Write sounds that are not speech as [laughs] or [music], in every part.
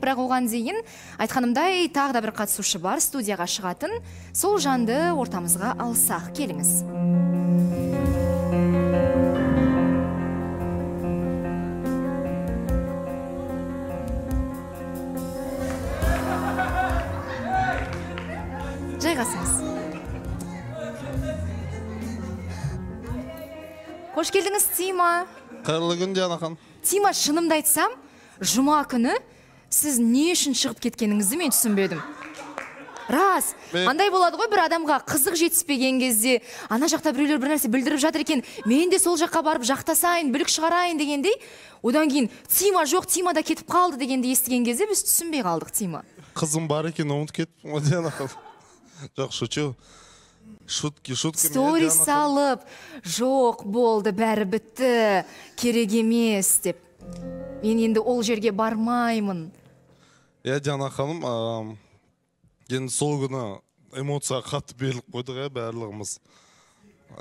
бірақ оған дейін айтқанымдай тағы да бір қатысушы бар студияға шығатын сол жанды ортамызға алсақ келіңіз жайғасыңыз қош келдіңіз тима қайырлы күн диана тима шынымды айтсам жұма күні сіз не үшін шығып кеткеніңізді мен түсінбедім рас андай болады ғой бір адамға қызық жетіспеген кезде ана жақта біреулер бір нәрсе білдіріп жатыр екен мен де сол жаққа барып жақтасайын бүлік шығарайын дегендей одан кейін тима жоқ тима да кетіп қалды дегенді естіген кезде біз түсінбей қалдық тима қызым бар екен ұмытып кеттім ғой диана жоқ шучу шутки шутки сторис салып жоқ болды бәрі бітті керек емес деп мен енді ол жерге бармаймын иә диана ханым ә, енді сол күні эмоцияға қатты беріліп қойдық иә барлығымыз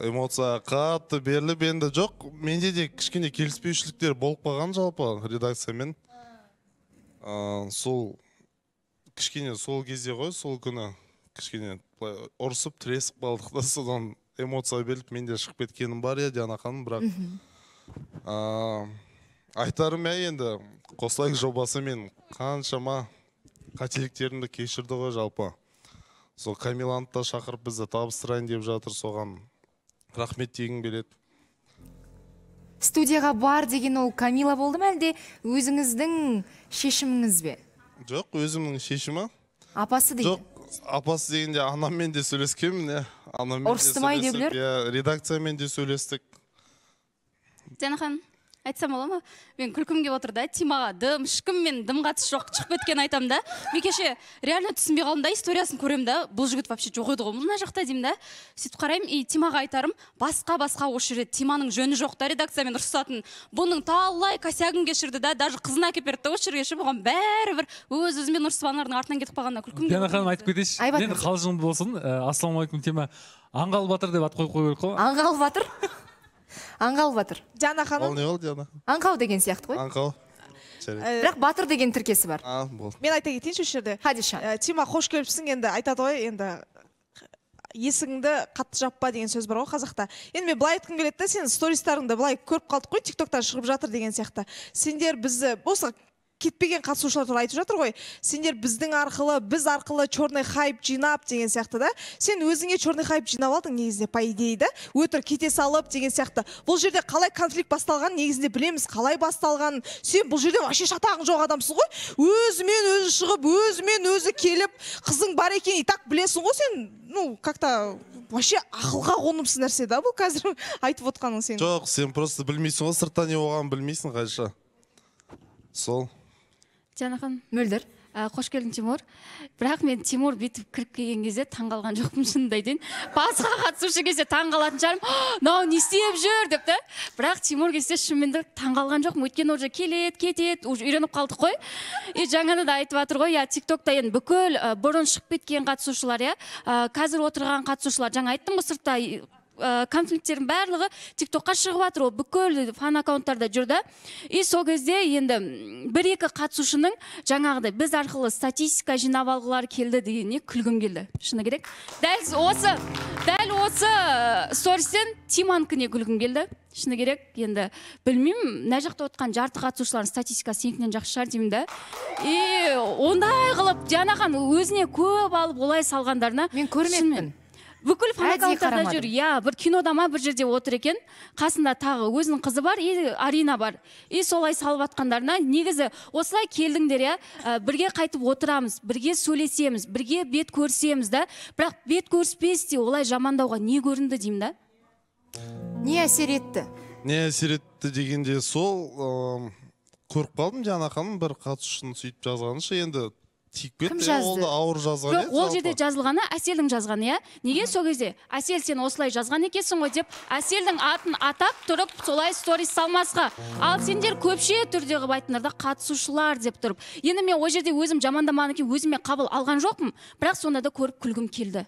эмоцияға қатты беріліп енді жоқ менде де кішкене келіспеушіліктер болып қалған жалпы редакциямен ә, сол кішкене сол кезде ғой сол күні кішкене былай ұрысып тіресіп қалдық та содан эмоция беріліп менде шығып кеткенім бар иә диана ханым бірақ айтарым иә енді қосылайық мен қаншама қателіктерімді кешірді ғой жалпы сол Камиланды да шақырып бізді табыстырайын деп жатыр соған рахмет дегім келеді студияға бар деген ол камила болды ма әлде өзіңіздің шешіміңіз бе жоқ өзімнің шешімі апасы дейді жоқ апасы дегенде анаммен де сөйлескенмін иә анаммен ма үйдегілер иә редакциямен де сөйлестік диана айтсам бола ма мен күлкім келіп отыр да тимаға дым мен дым қатысы жоқ шығып кеткенін айтамын да мен кеше реально түсінбей қалдым да историясын көремін да бұл жігіт вообще жоқ еді ғой мына жақта деймін да сөйтіп қараймын и тимаға айтарым басқа басқа осы жерде тиманың жөні жоқ та редакциямен ұрсысатын бұның талай косягын кешірді да даже қызын әкеліп берді да осы жерге ше бұған бәрібір өз өзімен ұрысып аналардың артынан кетіп қалғанына күлкім диана ханым айтып кетейінші енді қалжың болсын ассаламу э, ассалаумағалейкум тима аңғал батыр деп ат қойып қою керек қой аңғал батыр аңғал батыр диана ханым ол не ол диана аңқау деген сияқты ғой аңқау э, бірақ батыр деген тіркесі бар мен айта кетейінші осы жерде хадиша э, тима қош келіпсің енді айтады ғой енді есігіңді қатты жаппа деген сөз бар ғой қазақта енді мен былай айтқым келеді да сенің стористарыңды былай көріп қалдық қой тиктоктан шығып жатыр деген сияқты сендер бізді осы кетпеген қатысушылар туралы айтып жатыр ғой сендер біздің арқылы біз арқылы черный хайп жинап деген сияқты да сен өзіңе черный хайп жинап алдың негізінде по идее да өтірік кете салып деген сияқты бұл жерде қалай конфликт басталған негізінде білеміз қалай басталғанын сен бұл жерде вообще шатағың жоқ адамсың ғой өзімен өзі шығып өзімен өзі келіп қызың бар екенін и так білесің ғой сен ну как то вообще ақылға қонымсыз нәрсе да бұл қазір [laughs] айтып отқаның сен жоқ сен просто білмейсің ғой сырттан не болғанын білмейсің қайша сол ханым мөлдір ә, қош келдің тимур бірақ мен тимур бүйтіп кіріп келген кезде таңғалған жоқпын шынымды айтайын пасха қатысушы кезде таңғалатын шығармын мынау не істеп жүр деп та бірақ тимур келсе шынымен де қалған жоқпын өйткені уже келеді кетеді уже үйреніп қалдық қой и жаңада да айтып жатыр ғой иә тик токта енді бүкіл бұрын шығып кеткен қатысушылар иә қазір отырған қатысушылар жаңа айттым ғой сыртта ә, конфликттердің барлығы тик токқа шығып жатыр ол бүкіл фан аккаунттарда жүр да и сол кезде енді бір екі қатысушының жаңағыдай біз арқылы статистика жинап алғылары келді дегеніне күлгім келді шыны керек дәл осы дәл осы э, стористен тиманыкіне күлгім келді шыны керек енді білмеймін мына жақта отқан жарты қатысушылардың статистикасы сенікінен жақсы шығар деймін да и ондай қылып диана өзіне көп алып олай салғандарына мен көрмеппін бүкіл жүр иә бір кинода ма бір жерде отыр екен қасында тағы өзінің қызы бар и арина бар и солай салып жатқандарына негізі осылай келдіңдер иә ә, бірге қайтып отырамыз бірге сөйлесеміз бірге бет көрсеміз да бірақ бет көріспесте олай жамандауға не көрінді деймін да не әсер етті не әсер етті дегенде сол ыыы көріп қалдым жаңа ханым бір қатысушының сөйтіп жазғанын ше енді тиіп кетті ол ауыр жазған жоқ ол жерде жазылғаны әселдің жазғаны иә неге сол кезде әсел сен осылай жазған екенсің ғой деп әселдің атын атап тұрып солай сторис салмасқа ал сендер көпше түрде қылып айттыңдар да қатысушылар деп тұрып енді мен ол жерде өзім жамандамағаннан кейін өзіме қабыл алған жоқпын бірақ сонда да көріп күлгім келді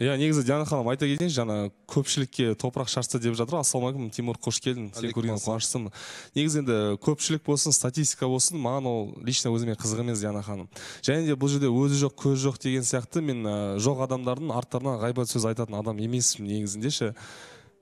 иә негізі диана ханым айта кетейінші жаңа көпшілікке топырақ шашты деп жатыр ассалаумағалейкум тимур қош келдің сені көрген қуаныштымын негізі енді көпшілік болсын статистика болсын маған ол лично өзіме қызық емес диана ханым және де бұл жерде өзі жоқ көз жоқ деген сияқты мен жоқ адамдардың арттарынан ғайбат сөз айтатын адам емеспін негізінде ше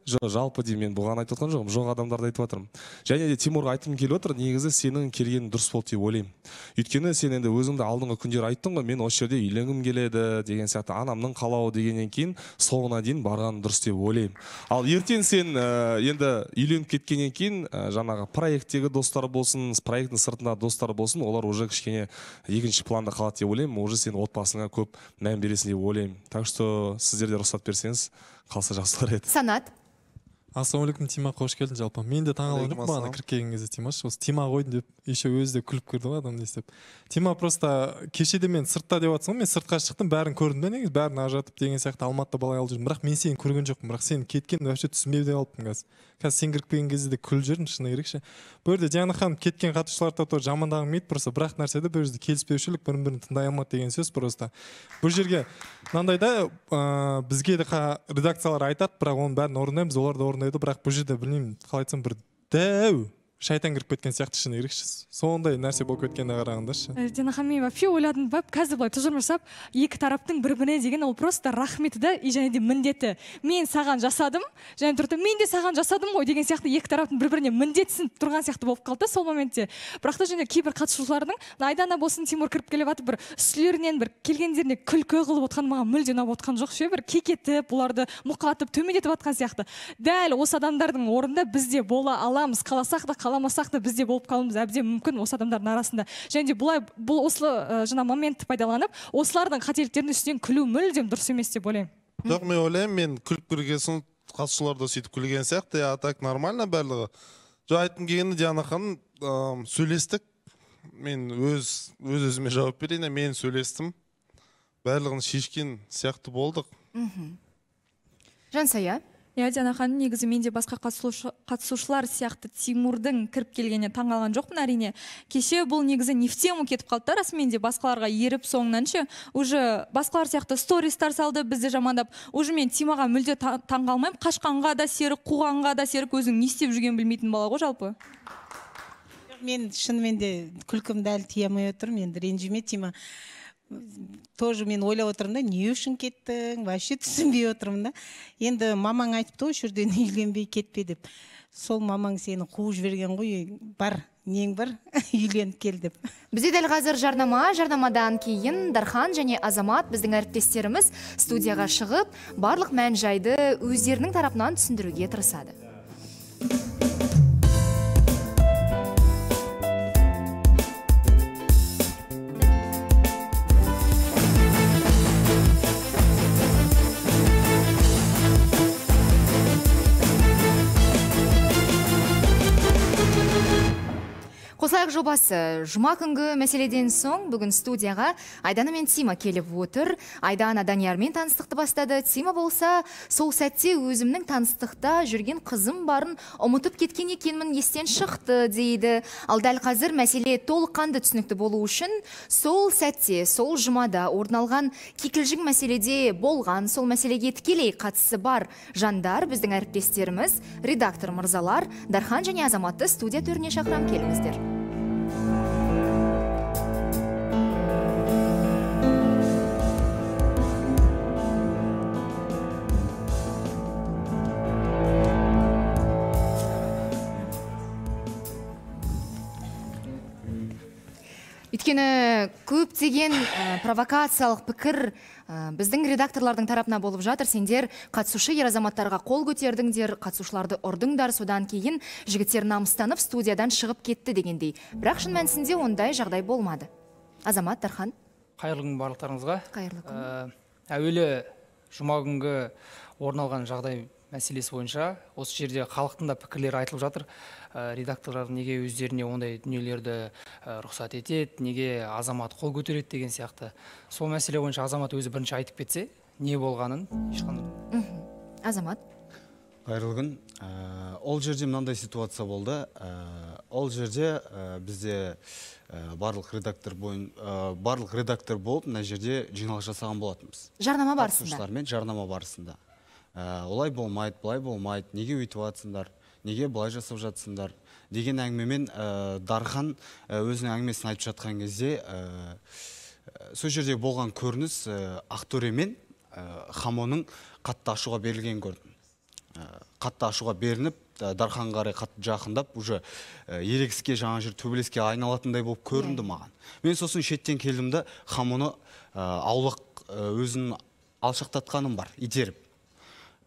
жалпы деймін мен бұған айтып жатқан жоқпын жоқ адамдарды айтып жатырмын және де тимурға айтқым келіп отыр негізі сенің келгенің дұрыс болды деп ойлаймын өйткені сен енді өзіңді алдыңғы күндері айттың ғой мен осы жерде үйленгім келеді деген сияқты анамның қалауы дегеннен кейін соңына дейін барған дұрыс деп ойлаймын ал ертең сен ә, енді үйленіп кеткеннен кейін ә, жаңағы проекттегі достар болсын проекттің сыртындағы достар болсын олар уже кішкене екінші планда қалады деп ойлаймын уже сен отбасыңа көп мән бересің деп ойлаймын так что сіздер де рұқсат берсеңіз қалса жақсы болар еді санат ассалаумағалейкум тима қош келдің жалпы мен де таңқалған жоқпын бағана кіріп келген кезде тимаш осы тима қойдың деп еще өзі де күліп кірді ғой адам не істеп тима просто кешеде мен сыртта деп жатсың ғой мен сыртқа шықтым бәрін көрдім да негізі бәрін ажыратып деген сияқты алматыда былай алып жүрдім бірақ мен сені көрген жоқпын бірақ сен кеткенін вообще түсінбей де қалыппын қазір қазір сен кіріп келген кезде де күліп жүрдім шыны керек ше бұл жерде диана ханым кеткен қатысушыларды тоже жамандағым келмейді просто бір ақ нәрседе бұл жерде келіспеушілік бірін бірін тыңдай алмады деген сөз просто бұл жерге мынандай да ыыы бізге де редакциялар айтады бірақ оның бәрін орындаймыз олар да орындай жасайды бірақ бұл жерде білмеймін қалай айтсам бір дәу шайтан кіріп кеткен сияқты шыны керек сондай нәрсе болып кеткеніне қарағандашы э, дина мен вообще ойладым ба қазір былай тұжырым жасап екі тараптың бір біріне деген ол просто рахметі да и және де міндеті мен саған жасадым және тұрды мен де саған жасадым ғой деген сияқты екі тараптың бір біріне міндетсініп тұрған сияқты болып қалды сол моментте бірақ та және кейбір қатысушылардың айдана болсын тимур кіріп келе жатып бір үстілерінен бір келгендеріне күлкі қылып отқан маған мүлде ұнап отқан жоқ ше бір кекетіп бұларды мұқатып төмендетіп жатқан сияқты дәл осы адамдардың орнында біз де бола аламыз қаласақ та қаламасақ та бізде болып қалуымыз әбден мүмкін осы адамдардың арасында және де бұлай бұл осы ә, жаңа моментті пайдаланып осылардың қателіктерінің үстінен күлу мүлдем дұрыс емес деп ойлаймын жоқ мен ойлаймын мен күліп күлген соң қатысушылар да сөйтіп күлген сияқты а так нормально барлығы жоқ айтқым келгені диана ханым ә, сөйлестік мен өз өз өзіме жауап берейін мен сөйлестім барлығын шешкен сияқты болдық мхм жансая иә диана ханым негізі мен де басқа қатысушылар сияқты тимурдың кіріп келгеніне таңғалған жоқпын әрине кеше бұл негізі не в тему кетіп қалды да расымен де басқаларға еріп соңынан ше уже басқалар сияқты стористар салды бізді жамандап уже мен тимаға мүлде қалмаймын қашқанға да серік қуғанға да серік өзің не істеп жүргенін білмейтін бала ғой жалпы мен шынымен де күлкімді әлі тия алмай отырмын енді ренжіме тима тоже мен ойлап отырмын да не үшін кеттің вообще түсінбей отырмын да енді мамаң айтыпты ғой осы жерден үйленбей кетпе деп сол мамаң сені қуып жіберген ғой бар нең бар [laughs] үйленіп кел деп бізде дәл қазір жарнама жарнамадан кейін дархан және азамат біздің әріптестеріміз студияға шығып барлық мән жайды өздерінің тарапынан түсіндіруге тырысады жобасы жұма күнгі мәселеден соң бүгін студияға айдана мен тима келіп отыр айдана даниярмен таныстықты бастады тима болса сол сәтте өзімнің таныстықта жүрген қызым барын ұмытып кеткен екенмін естен шықты дейді ал дәл қазір мәселе толыққанды түсінікті болу үшін сол сәтте сол жұмада орын алған кикілжің мәселеде болған сол мәселеге тікелей қатысы бар жандар біздің әріптестеріміз редактор мырзалар дархан және азаматты студия төріне шақырамын келіңіздер өйткені көптеген ә, провокациялық пікір ә, біздің редакторлардың тарапына болып жатыр сендер қатысушы ер азаматтарға қол көтердіңдер қатысушыларды ұрдыңдар содан кейін жігіттер намыстанып студиядан шығып кетті дегендей бірақ шын мәнісінде ондай жағдай болмады азамат дархан қайырлы күн барлықтарыңызға қайырлы күн ә, әуелі жұма күнгі орын алған жағдай мәселесі бойынша осы жерде халықтың да пікірлері айтылып жатыр ә, редакторлар неге өздеріне ондай дүниелерді ә, рұқсат етеді неге азамат қол көтереді деген сияқты сол мәселе бойынша азамат өзі бірінші айтып кетсе не болғанын ешқандай азамат қайырлы күн ә, ол жерде мынандай ситуация болды ә, ол жерде ә, бізде барлық редактор бойын барлық редактор болып мына жерде жиналыс жасаған болатынбыз жарнама барысында жарнама барысында ә, олай болмайды былай болмайды неге өйтіп жатсыңдар неге былай жасап жатсыңдар деген әңгімемен ә, дархан э, өзінің әңгімесін айтып жатқан кезде ә, сол жерде болған көрініс ә, мен хамоның қатты ашуға берілгенін көрдім қатты ашуға берініп дарханға қарай қатты жақындап уже ерегіске жаңа жер төбелеске айналатындай болып көрінді маған мен сосын шеттен келдім да хамоны аулақ өзін алшақтатқаным бар итеріп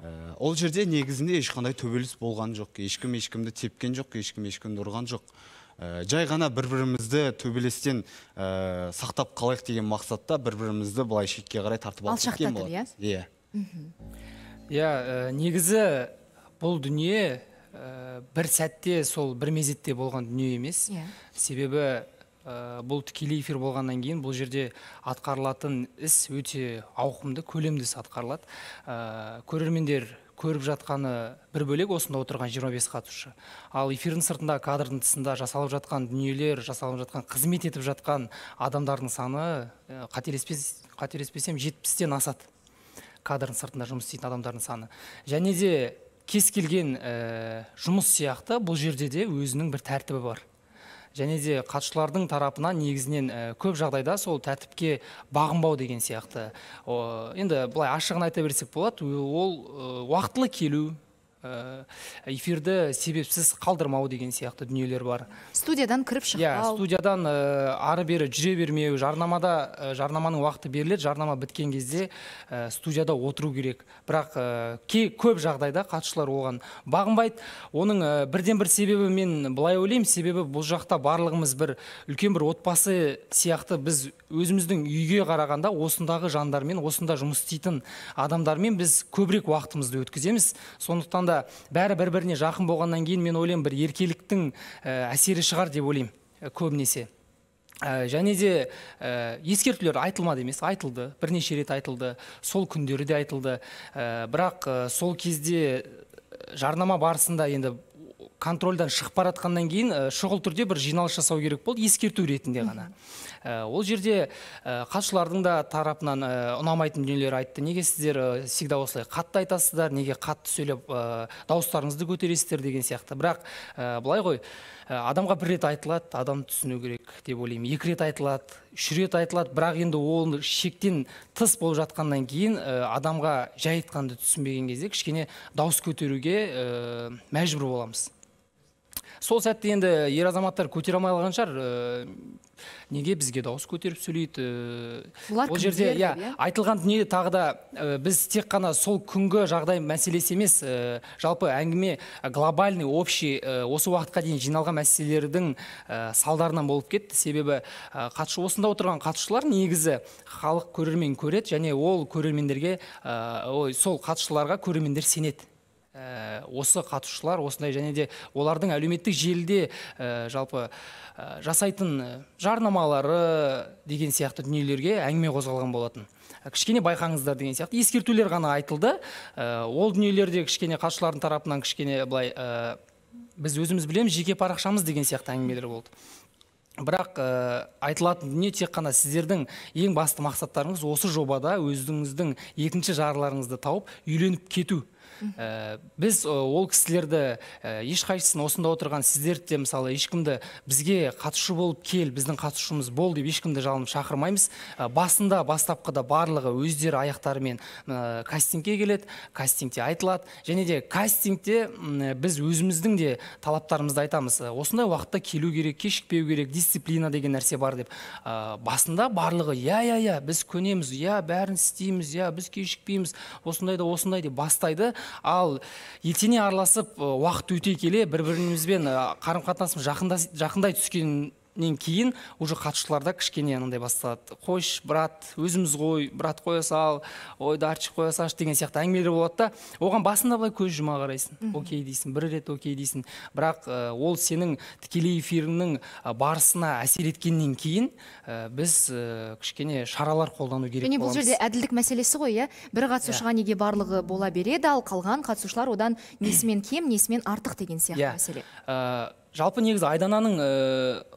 ә, ол жерде негізінде ешқандай төбеліс болған жоқ ешкім ешкімді тепкен жоқ ешкім ешкімді ұрған жоқ ә, жай ғана бір бірімізді төбелестен ә, сақтап қалайық деген мақсатта бір бірімізді былай шетке қарай тартып алып кеткен болады иә иә, иә негізі бұл дүние бір сәтте сол бір мезетте болған дүние емес yeah. Иә. себебі ә, бұл тікелей эфир болғаннан кейін бұл жерде атқарылатын іс өте ауқымды көлемді іс атқарылады э, көрермендер көріп жатқаны бір бөлек осында отырған 25 қатысушы ал эфирдің сыртында кадрдың тысында жасалып жатқан дүниелер жасалып жатқан қызмет етіп жатқан адамдардың саны э, қателеспесем жетпістен асады кадрдың сыртында жұмыс істейтін адамдардың саны және де кез келген ә, жұмыс сияқты бұл жерде де өзінің бір тәртібі бар және де қатысушылардың тарапынан негізінен э, көп жағдайда сол тәртіпке бағынбау деген сияқты енді былай ашығын айта берсек болады ол э, уақытылы келу Э, эфирді себепсіз қалдырмау деген сияқты дүниелер бар студиядан кіріп шықпау иә, студиядан э, ары бері жүре бермеу жарнамада э, жарнаманың уақыты беріледі жарнама біткен кезде студияда отыру керек бірақ көп жағдайда қатысушылар оған бағынбайды оның бірден бір себебі мен былай ойлаймын себебі бұл жақта барлығымыз бір үлкен бір отбасы сияқты біз өзіміздің үйге қарағанда осындағы жандармен осында жұмыс істейтін адамдармен біз көбірек уақытымызды өткіземіз сондықтан бәрі бір біріне жақын болғаннан кейін мен ойлаймын бір еркеліктің э, әсері шығар деп ойлаймын э, көбінесе ә, және де ә, ескертулер айтылмады емес айтылды бірнеше рет айтылды сол күндері де айтылды бірақ сол кезде жарнама барысында енді контрольдан шығып баражатқаннан кейін э, шұғыл түрде бір жиналыс жасау керек болды ескерту ретінде ғана э, ол жерде қатысушылардың э, да тарапынан ұнамайтын дүниелер айтты неге сіздер всегда осылай қатты айтасыздар неге қатты сөйлеп дауыстарыңызды көтересіздер деген сияқты бірақ былай ғой адамға бір рет айтылады адам түсіну керек деп ойлаймын екі рет айтылады үш рет айтылады бірақ енді ол шектен тыс болып жатқаннан кейін адамға жай айтқанды түсінбеген кезде кішкене дауыс көтеруге мәжбүр боламыз сол сәтте енді ер азаматтар көтере алмай қалған шығар неге бізге дауыс көтеріп сөйлейді ол жерде иә, иә айтылған дүние тағы да біз тек қана сол күнгі жағдай мәселесі емес ә, жалпы әңгіме глобальный общий ә, осы уақытқа дейін жиналған мәселелердің салдарынан болып кетті себебі қатшы осында отырған қатысушылар негізі халық көрермен көреді және ол көрермендерге ой сол қатысушыларға көрермендер сенеді ә, осы қатысушылар осындай және де олардың әлеуметтік желіде ә, жалпы ә, жасайтын жарнамалары деген сияқты дүниелерге әңгіме қозғалған болатын кішкене байқаңыздар деген сияқты ескертулер ғана айтылды ол дүниелерде кішкене қатысушылардың тарапынан кішкене былай біз өзіміз білеміз жеке парақшамыз деген сияқты әңгімелер болды бірақ ә, айтылатын дүние тек қана сіздердің ең басты мақсаттарыңыз осы жобада өзіңіздің екінші жарларыңызды тауып үйленіп кету Э, біз ол кісілерді э, ешқайсысын осында отырған сіздерді де мысалы ешкімді бізге қатысушы болып кел біздің қатысушымыз бол деп ешкімді жалынып шақырмаймыз э, басында бастапқыда барлығы өздері аяқтарымен кастингке келеді кастингте айтылады және де кастингте біз өзіміздің де талаптарымызды айтамыз осындай уақытта келу керек кешікпеу керек дисциплина деген нәрсе бар деп басында барлығы иә иә иә біз көнеміз иә бәрін істейміз иә біз кешікпейміз осындай да осындай деп бастайды ал етене араласып уақыт өте келе бір бірімізбен қарым қатынасымыз жақындай түскен нен кейін уже қатысушыларда кішкене анандай басталады қойшы брат өзіміз ғой брат қоя сал ой дарчик қоя салшы деген сияқты әңгімелер болады да оған басында былай көз жұма қарайсың окей дейсің бір рет окей дейсің бірақ э, ол сенің тікелей эфиріңнің э, барысына әсер еткеннен кейін э, біз кішкене шаралар қолдану керек және бұл жерде әділдік мәселесі ғой иә бір қатысушыға иә. неге барлығы бола береді ал қалған қатысушылар одан несімен кем несімен артық деген сияқты иә. мәселе жалпы негізі айдананың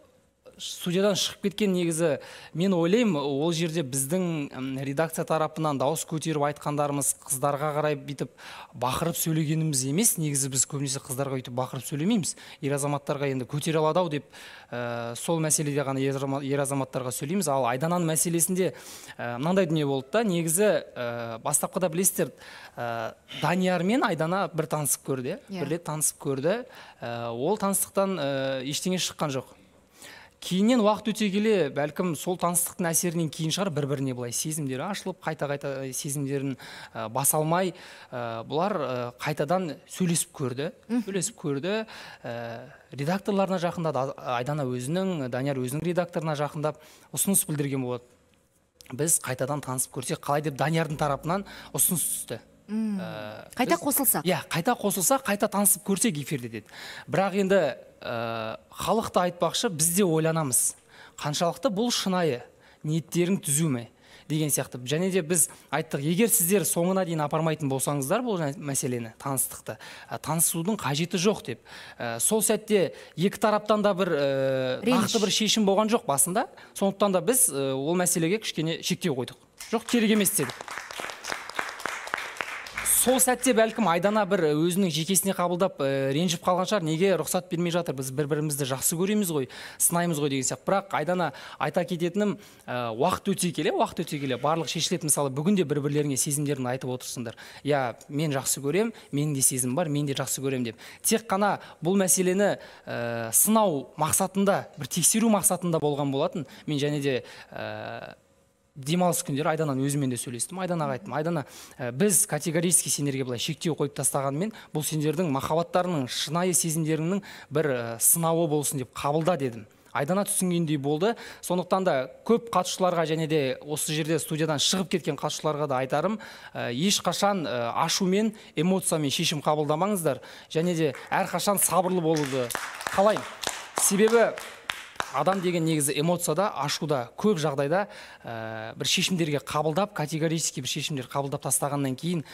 студиядан шығып кеткен негізі мен ойлаймын ол жерде біздің редакция тарапынан дауыс көтеріп айтқандарымыз қыздарға қарай бүйтіп бақырып сөйлегеніміз емес негізі біз көбінесе қыздарға өйтіп бақырып сөйлемейміз ер азаматтарға енді көтере алады ау деп ә, сол мәселеде ғана ер азаматтарға сөйлейміз ал айдананың мәселесінде э, мынандай дүние болды да негізі ә, бастапқыда білесіздер ә, данияр айдана бір танысып көрді иә yeah. бір рет танысып көрді ол таныстықтан ештеңе шыққан жоқ кейіннен уақыт өте келе бәлкім сол таныстықтың әсерінен кейін шығар бір біріне былай сезімдері ашылып қайта қайта э, сезімдерін ә, баса алмай ә, бұлар ә, қайтадан сөйлесіп көрді сөйлесіп көрді редакторларына жақындады айдана өзінің данияр өзінің редакторына жақындап ұсыныс білдірген болады біз қайтадан танысып көрсек қалай деп даниярдың тарапынан ұсыныс түсті Э, қайта қосылса иә қайта қосылса қайта танысып көрсек эфирде деді бірақ енді қалықты э, айтпақшы бізде де ойланамыз қаншалықты бұл шынайы ниеттерің түзу ме деген сияқты және де біз айттық егер сіздер соңына дейін апармайтын болсаңыздар бұл мәселені таныстықты э, танысудың қажеті жоқ деп сол сәтте екі тараптан да бір ә, бір шешім болған жоқ басында сондықтан да біз ол мәселеге кішкене шектеу қойдық жоқ керек емес дедік сол сәтте бәлкім айдана бір э, өзінің жекесіне қабылдап ә, ренжіп қалған шығар неге рұқсат бермей жатыр біз бір бірімізді жақсы көреміз ғой сынаймыз ғой деген сияқты бірақ айдана айта кететінім ә, уақыт өте келе уақыт өте келе барлық шешіледі мысалы бүгін де бір бірлеріңе сезімдерін айтып отырсыңдар иә мен жақсы көрем, менің де сезім бар мен де жақсы көремін деп тек қана бұл мәселені ә, сынау мақсатында бір тексеру мақсатында болған болатын мен және де демалыс күндері айдананы өзімен де сөйлестім айданаға айттым айдана э, біз категорически сендерге былай шектеу қойып тастағанмен бұл сендердің махаббаттарыңның шынайы сезімдеріңнің бір ә, сынауы болсын деп қабылда дедім айдана түсінгендей болды сондықтан да көп қатысушыларға және де осы жерде студиядан шығып кеткен қатысушыларға да айтарым ә, ешқашан ә, ашумен эмоциямен шешім қабылдамаңыздар және де әрқашан сабырлы болуды қалаймын себебі адам деген негізі эмоцияда ашуда көп жағдайда ә, бір шешімдерге қабылдап категорически бір шешімдер қабылдап тастағаннан кейін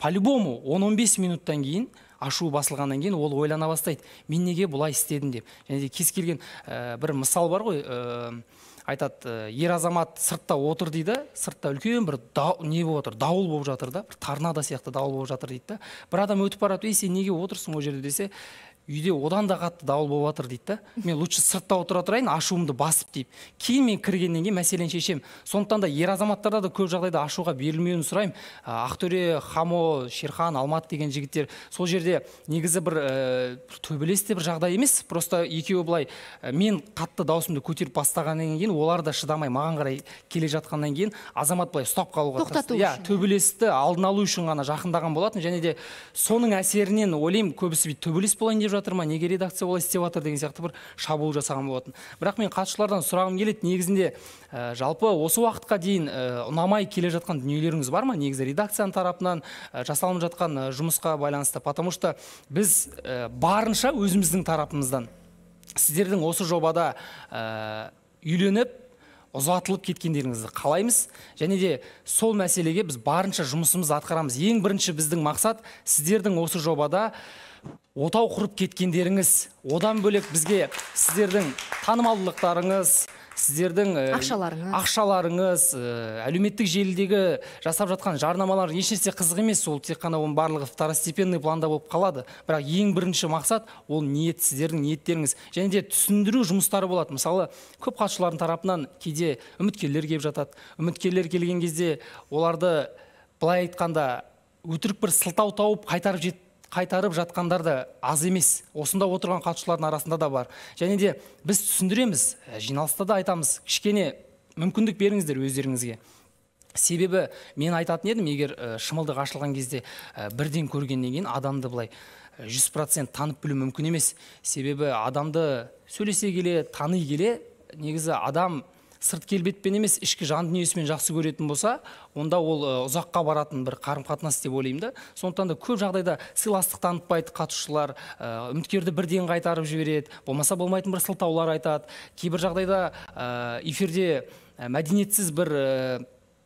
по любому он он минуттан кейін ашу басылғаннан кейін ол ойлана бастайды мен неге бұлай істедім деп және де кез келген ә, бір мысал бар ғой ә, айтады ер азамат сыртта отыр дейді сыртта үлкен бір дау, не болып жатыр дауыл болып жатыр да бір торнадо сияқты дауыл болып жатыр дейді да бір адам өтіп барады ей сен неге отырсың ол жерде десе үйде одан да қатты дауыл болып жатыр дейді да мен лучше сыртта отыра тұрайын ашуымды басып дейді кейін мен кіргеннен кейін мәселені шешемін сондықтан да ер азаматтарда да көп жағдайда ашуға берілмеуін сұраймын ә, ақтөре хамо шерхан алмат деген жігіттер сол жерде негізі бір ә, төбелес те бір жағдай емес просто екеуі былай ә, мен қатты даусымды көтеріп бастағаннан кейін олар да шыдамай маған қарай келе жатқаннан кейін азамат былай ұстап қалуға тоқтату иә төбелесті алдын алу үшін ғана жақындаған болатын және де соның әсерінен ойлаймын көбісі бүйтіп төбелес болайын деп жатыр неге редакция олай істеп жатыр деген сияқты бір шабуыл жасаған болатын бірақ мен қатысушылардан сұрағым келеді негізінде э, жалпы осы уақытқа дейін ә, ұнамай келе жатқан дүниелеріңіз бар ма негізі редакцияның тарапынан ә, жасалынып жатқан жұмысқа байланысты потому что біз барынша өзіміздің тарапымыздан сіздердің осы жобада үйленіп ұзатылып кеткендеріңізді қалаймыз және де сол мәселеге біз барынша жұмысымызды атқарамыз ең бірінші біздің мақсат сіздердің осы жобада отау құрып кеткендеріңіз одан бөлек бізге сіздердің танымалдылықтарыңыз сіздердің э, ақшаларыңыз ақшаларыңыз желдегі э, әлеуметтік желідегі жасап жатқан жарнамалар ешнәрсе қызық емес ол тек қана оның барлығы второстепенный планда болып қалады бірақ ең бірінші мақсат ол ниет сіздердің ниеттеріңіз және де түсіндіру жұмыстары болады мысалы көп қатысушылардың тарапынан кейде үміткерлер келіп жатады үміткерлер келген кезде оларды былай айтқанда өтірік бір сылтау тауып қайтарып жет қайтарып жатқандар да аз емес осында отырған қатысушылардың арасында да бар және де біз түсіндіреміз жиналыста да айтамыз кішкене мүмкіндік беріңіздер өздеріңізге себебі мен айтатын едім егер шымылдық ашылған кезде бірден көргеннен кейін адамды былай жүз процент танып білу мүмкін емес себебі адамды сөйлесе келе тани келе негізі адам сырт келбетпен емес ішкі жан дүниесімен жақсы көретін болса онда ол ұзаққа баратын бір қарым қатынас деп ойлаймын да сондықтан да көп жағдайда сыйластық танытпайды қатысушылар үміткерді бірден қайтарып жібереді болмаса болмайтын бір сылтаулар айтады кейбір жағдайда эфирде мәдениетсіз бір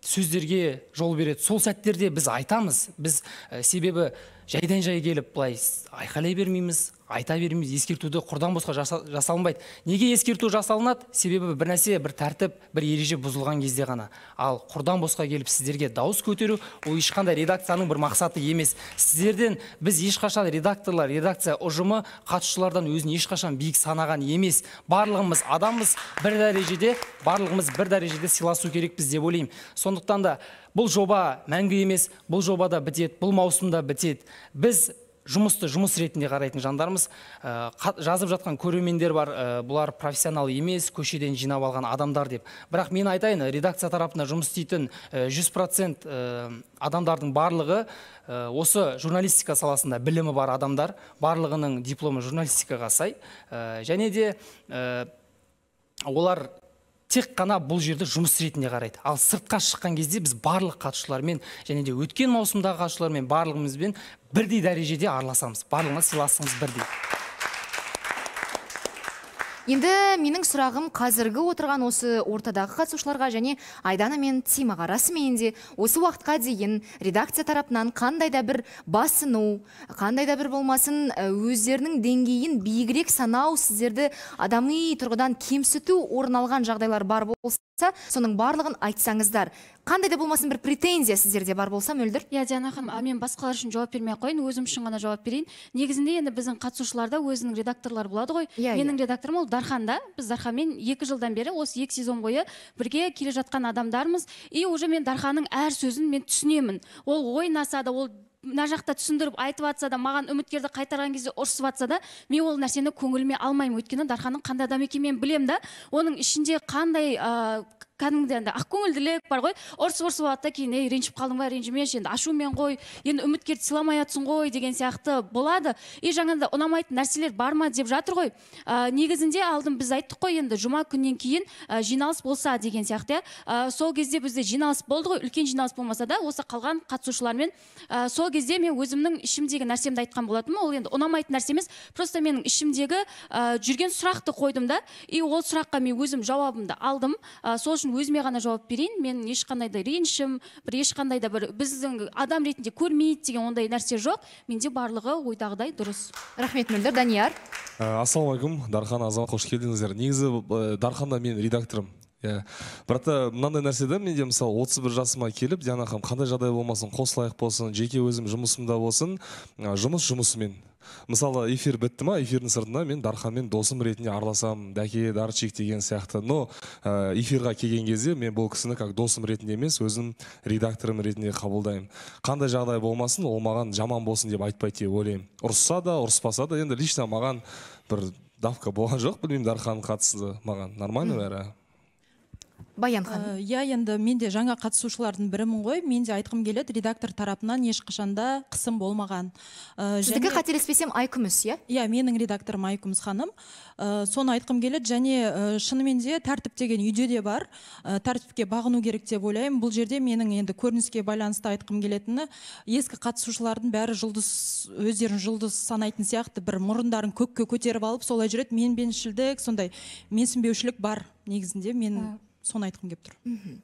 сөздерге жол береді сол сәттерде біз айтамыз біз себебі жайдан жай келіп былай айқайлай бермейміз айта бермейміз ескертуді құрдан босқа жасалынбайды неге ескерту жасалынады себебі бір нәрсе бір тәртіп бір ереже бұзылған кезде ғана ал құрдан босқа келіп сіздерге дауыс көтеру ол ешқандай редакцияның бір мақсаты емес сіздерден біз ешқашан редакторлар редакция ұжымы қатысушылардан өзін ешқашан биік санаған емес барлығымыз адамбыз бір дәрежеде барлығымыз бір дәрежеде сыйласу керекпіз деп ойлаймын сондықтан да бұл жоба мәңгі емес бұл жоба да бітеді бұл маусымда бітеді біз жұмысты жұмыс ретінде қарайтын жандармыз э, жазып жатқан көрермендер бар э, бұлар профессионал емес көшеден жинап алған адамдар деп бірақ мен айтайын редакция тарапында жұмыс істейтін э, жүз процент адамдардың барлығы осы журналистика саласында білімі бар адамдар барлығының дипломы журналистикаға сай және де олар тек қана бұл жерді жұмыс ретінде қарайды ал сыртқа шыққан кезде біз барлық қатысушылармен және де өткен маусымдағы қатысушылармен барлығымызбен бірдей дәрежеде араласамыз барлығына сыйластығымыз бірдей енді менің сұрағым қазіргі отырған осы ортадағы қатысушыларға және айдана мен тимаға расымен осы уақытқа дейін редакция тарапынан қандай да бір басыну қандай да бір болмасын ә, өздерінің деңгейін биігірек санау сіздерді адами тұрғыдан кемсіту орын алған жағдайлар бар болса соның барлығын айтсаңыздар қандай да болмасын бір претензия сіздерде бар болса мөлдір иә диана ханым мен басқалар үшін жауап бермей ақ қояйын өзім үшін ғана жауап берейін негізінде енді біздің қатысушыларда өзінің редакторлары болады ғой yeah, менің yeah. редакторым ол дархан да біз дарханмен екі жылдан бері осы екі сезон бойы бірге келе жатқан адамдармыз и уже мен дарханның әр сөзін мен түсінемін ол ойнаса да ол мына жақта түсіндіріп айтып жатса да маған үміткерді қайтарған кезде ұрсып жатса да мен ол нәрсені көңіліме алмаймын өйткені дарханның қандай адам екенін мен білемін да оның ішінде қандай кәдімгідей андай ақкөңілділік бар ғой ұрыс ұрыс болады да кейін ей ренжіп қалдың ба ренжімеші енді ашумен қой енді үміткерді сыйламай жатсың ғой деген сияқты болады и жаңағыдай ұнамайтын нәрселер бар ма деп жатыр ғой ә, негізінде алдын біз айттық қой енді жұма күннен кейін ә, жиналыс болса деген сияқты ә, сол кезде бізде жиналыс болды ғой үлкен жиналыс болмаса да осы қалған қатысушылармен ә, сол кезде мен өзімнің ішімдегі нәрсемді айтқан болатынмын ол енді ұнамайтын нәрсе емес просто менің ішімдегі ә, жүрген сұрақты қойдым да и ол сұраққа мен өзім жауабымды алдым ә, сол үшін өзіме ғана жауап берейін мен ешқандай да ренішім бір ешқандай да бір біздің адам ретінде көрмейді деген ондай нәрсе жоқ менде барлығы ойдағыдай дұрыс рахмет мөлдір данияр ә, ассалаумағалейкум дархан азамат қош келдіңіздер негізі ә, дархан да менің редакторым иә бірақ та мынандай нәрсе да менде мысалы бір жасыма келіп диана ханым қандай жағдай болмасын қосылайық болсын жеке өзім жұмысымда болсын жұмыс жұмысымен мысалы эфир бітті ма эфирдің сыртында мен дарханмен досым ретінде араласамын дәке дарчик деген сияқты но эфирға келген кезде мен бұл кісіні как досым ретінде емес өзім редакторым ретінде қабылдаймын қандай жағдай болмасын ол маған жаман болсын деп айтпайды деп ойлаймын ұрысса да ұрыспаса да енді лично маған бір давка болған жоқ білмеймін дархан қатысты маған нормально бәрі баян ханым иә э, енді мен де жаңа қатысушылардың бірімін ғой мен де айтқым келеді редактор тарапынан да қысым болмаған ә, сіздікі және... қателеспесем айкүміс иә иә менің редакторым айкүміс ханым ә, соны айтқым келеді және ә, шынымен де тәртіп деген үйде де бар ә, тәртіпке бағыну керек деп ойлаймын бұл жерде менің енді көрініске байланысты айтқым келетіні ескі қатысушылардың бәрі жұлдыз өздерін жұлдыз санайтын сияқты бір мұрындарын көкке көтеріп алып солай жүреді менбеншілдік сондай менсінбеушілік бар негізінде мен ә соны айтқым келіп тұр мхм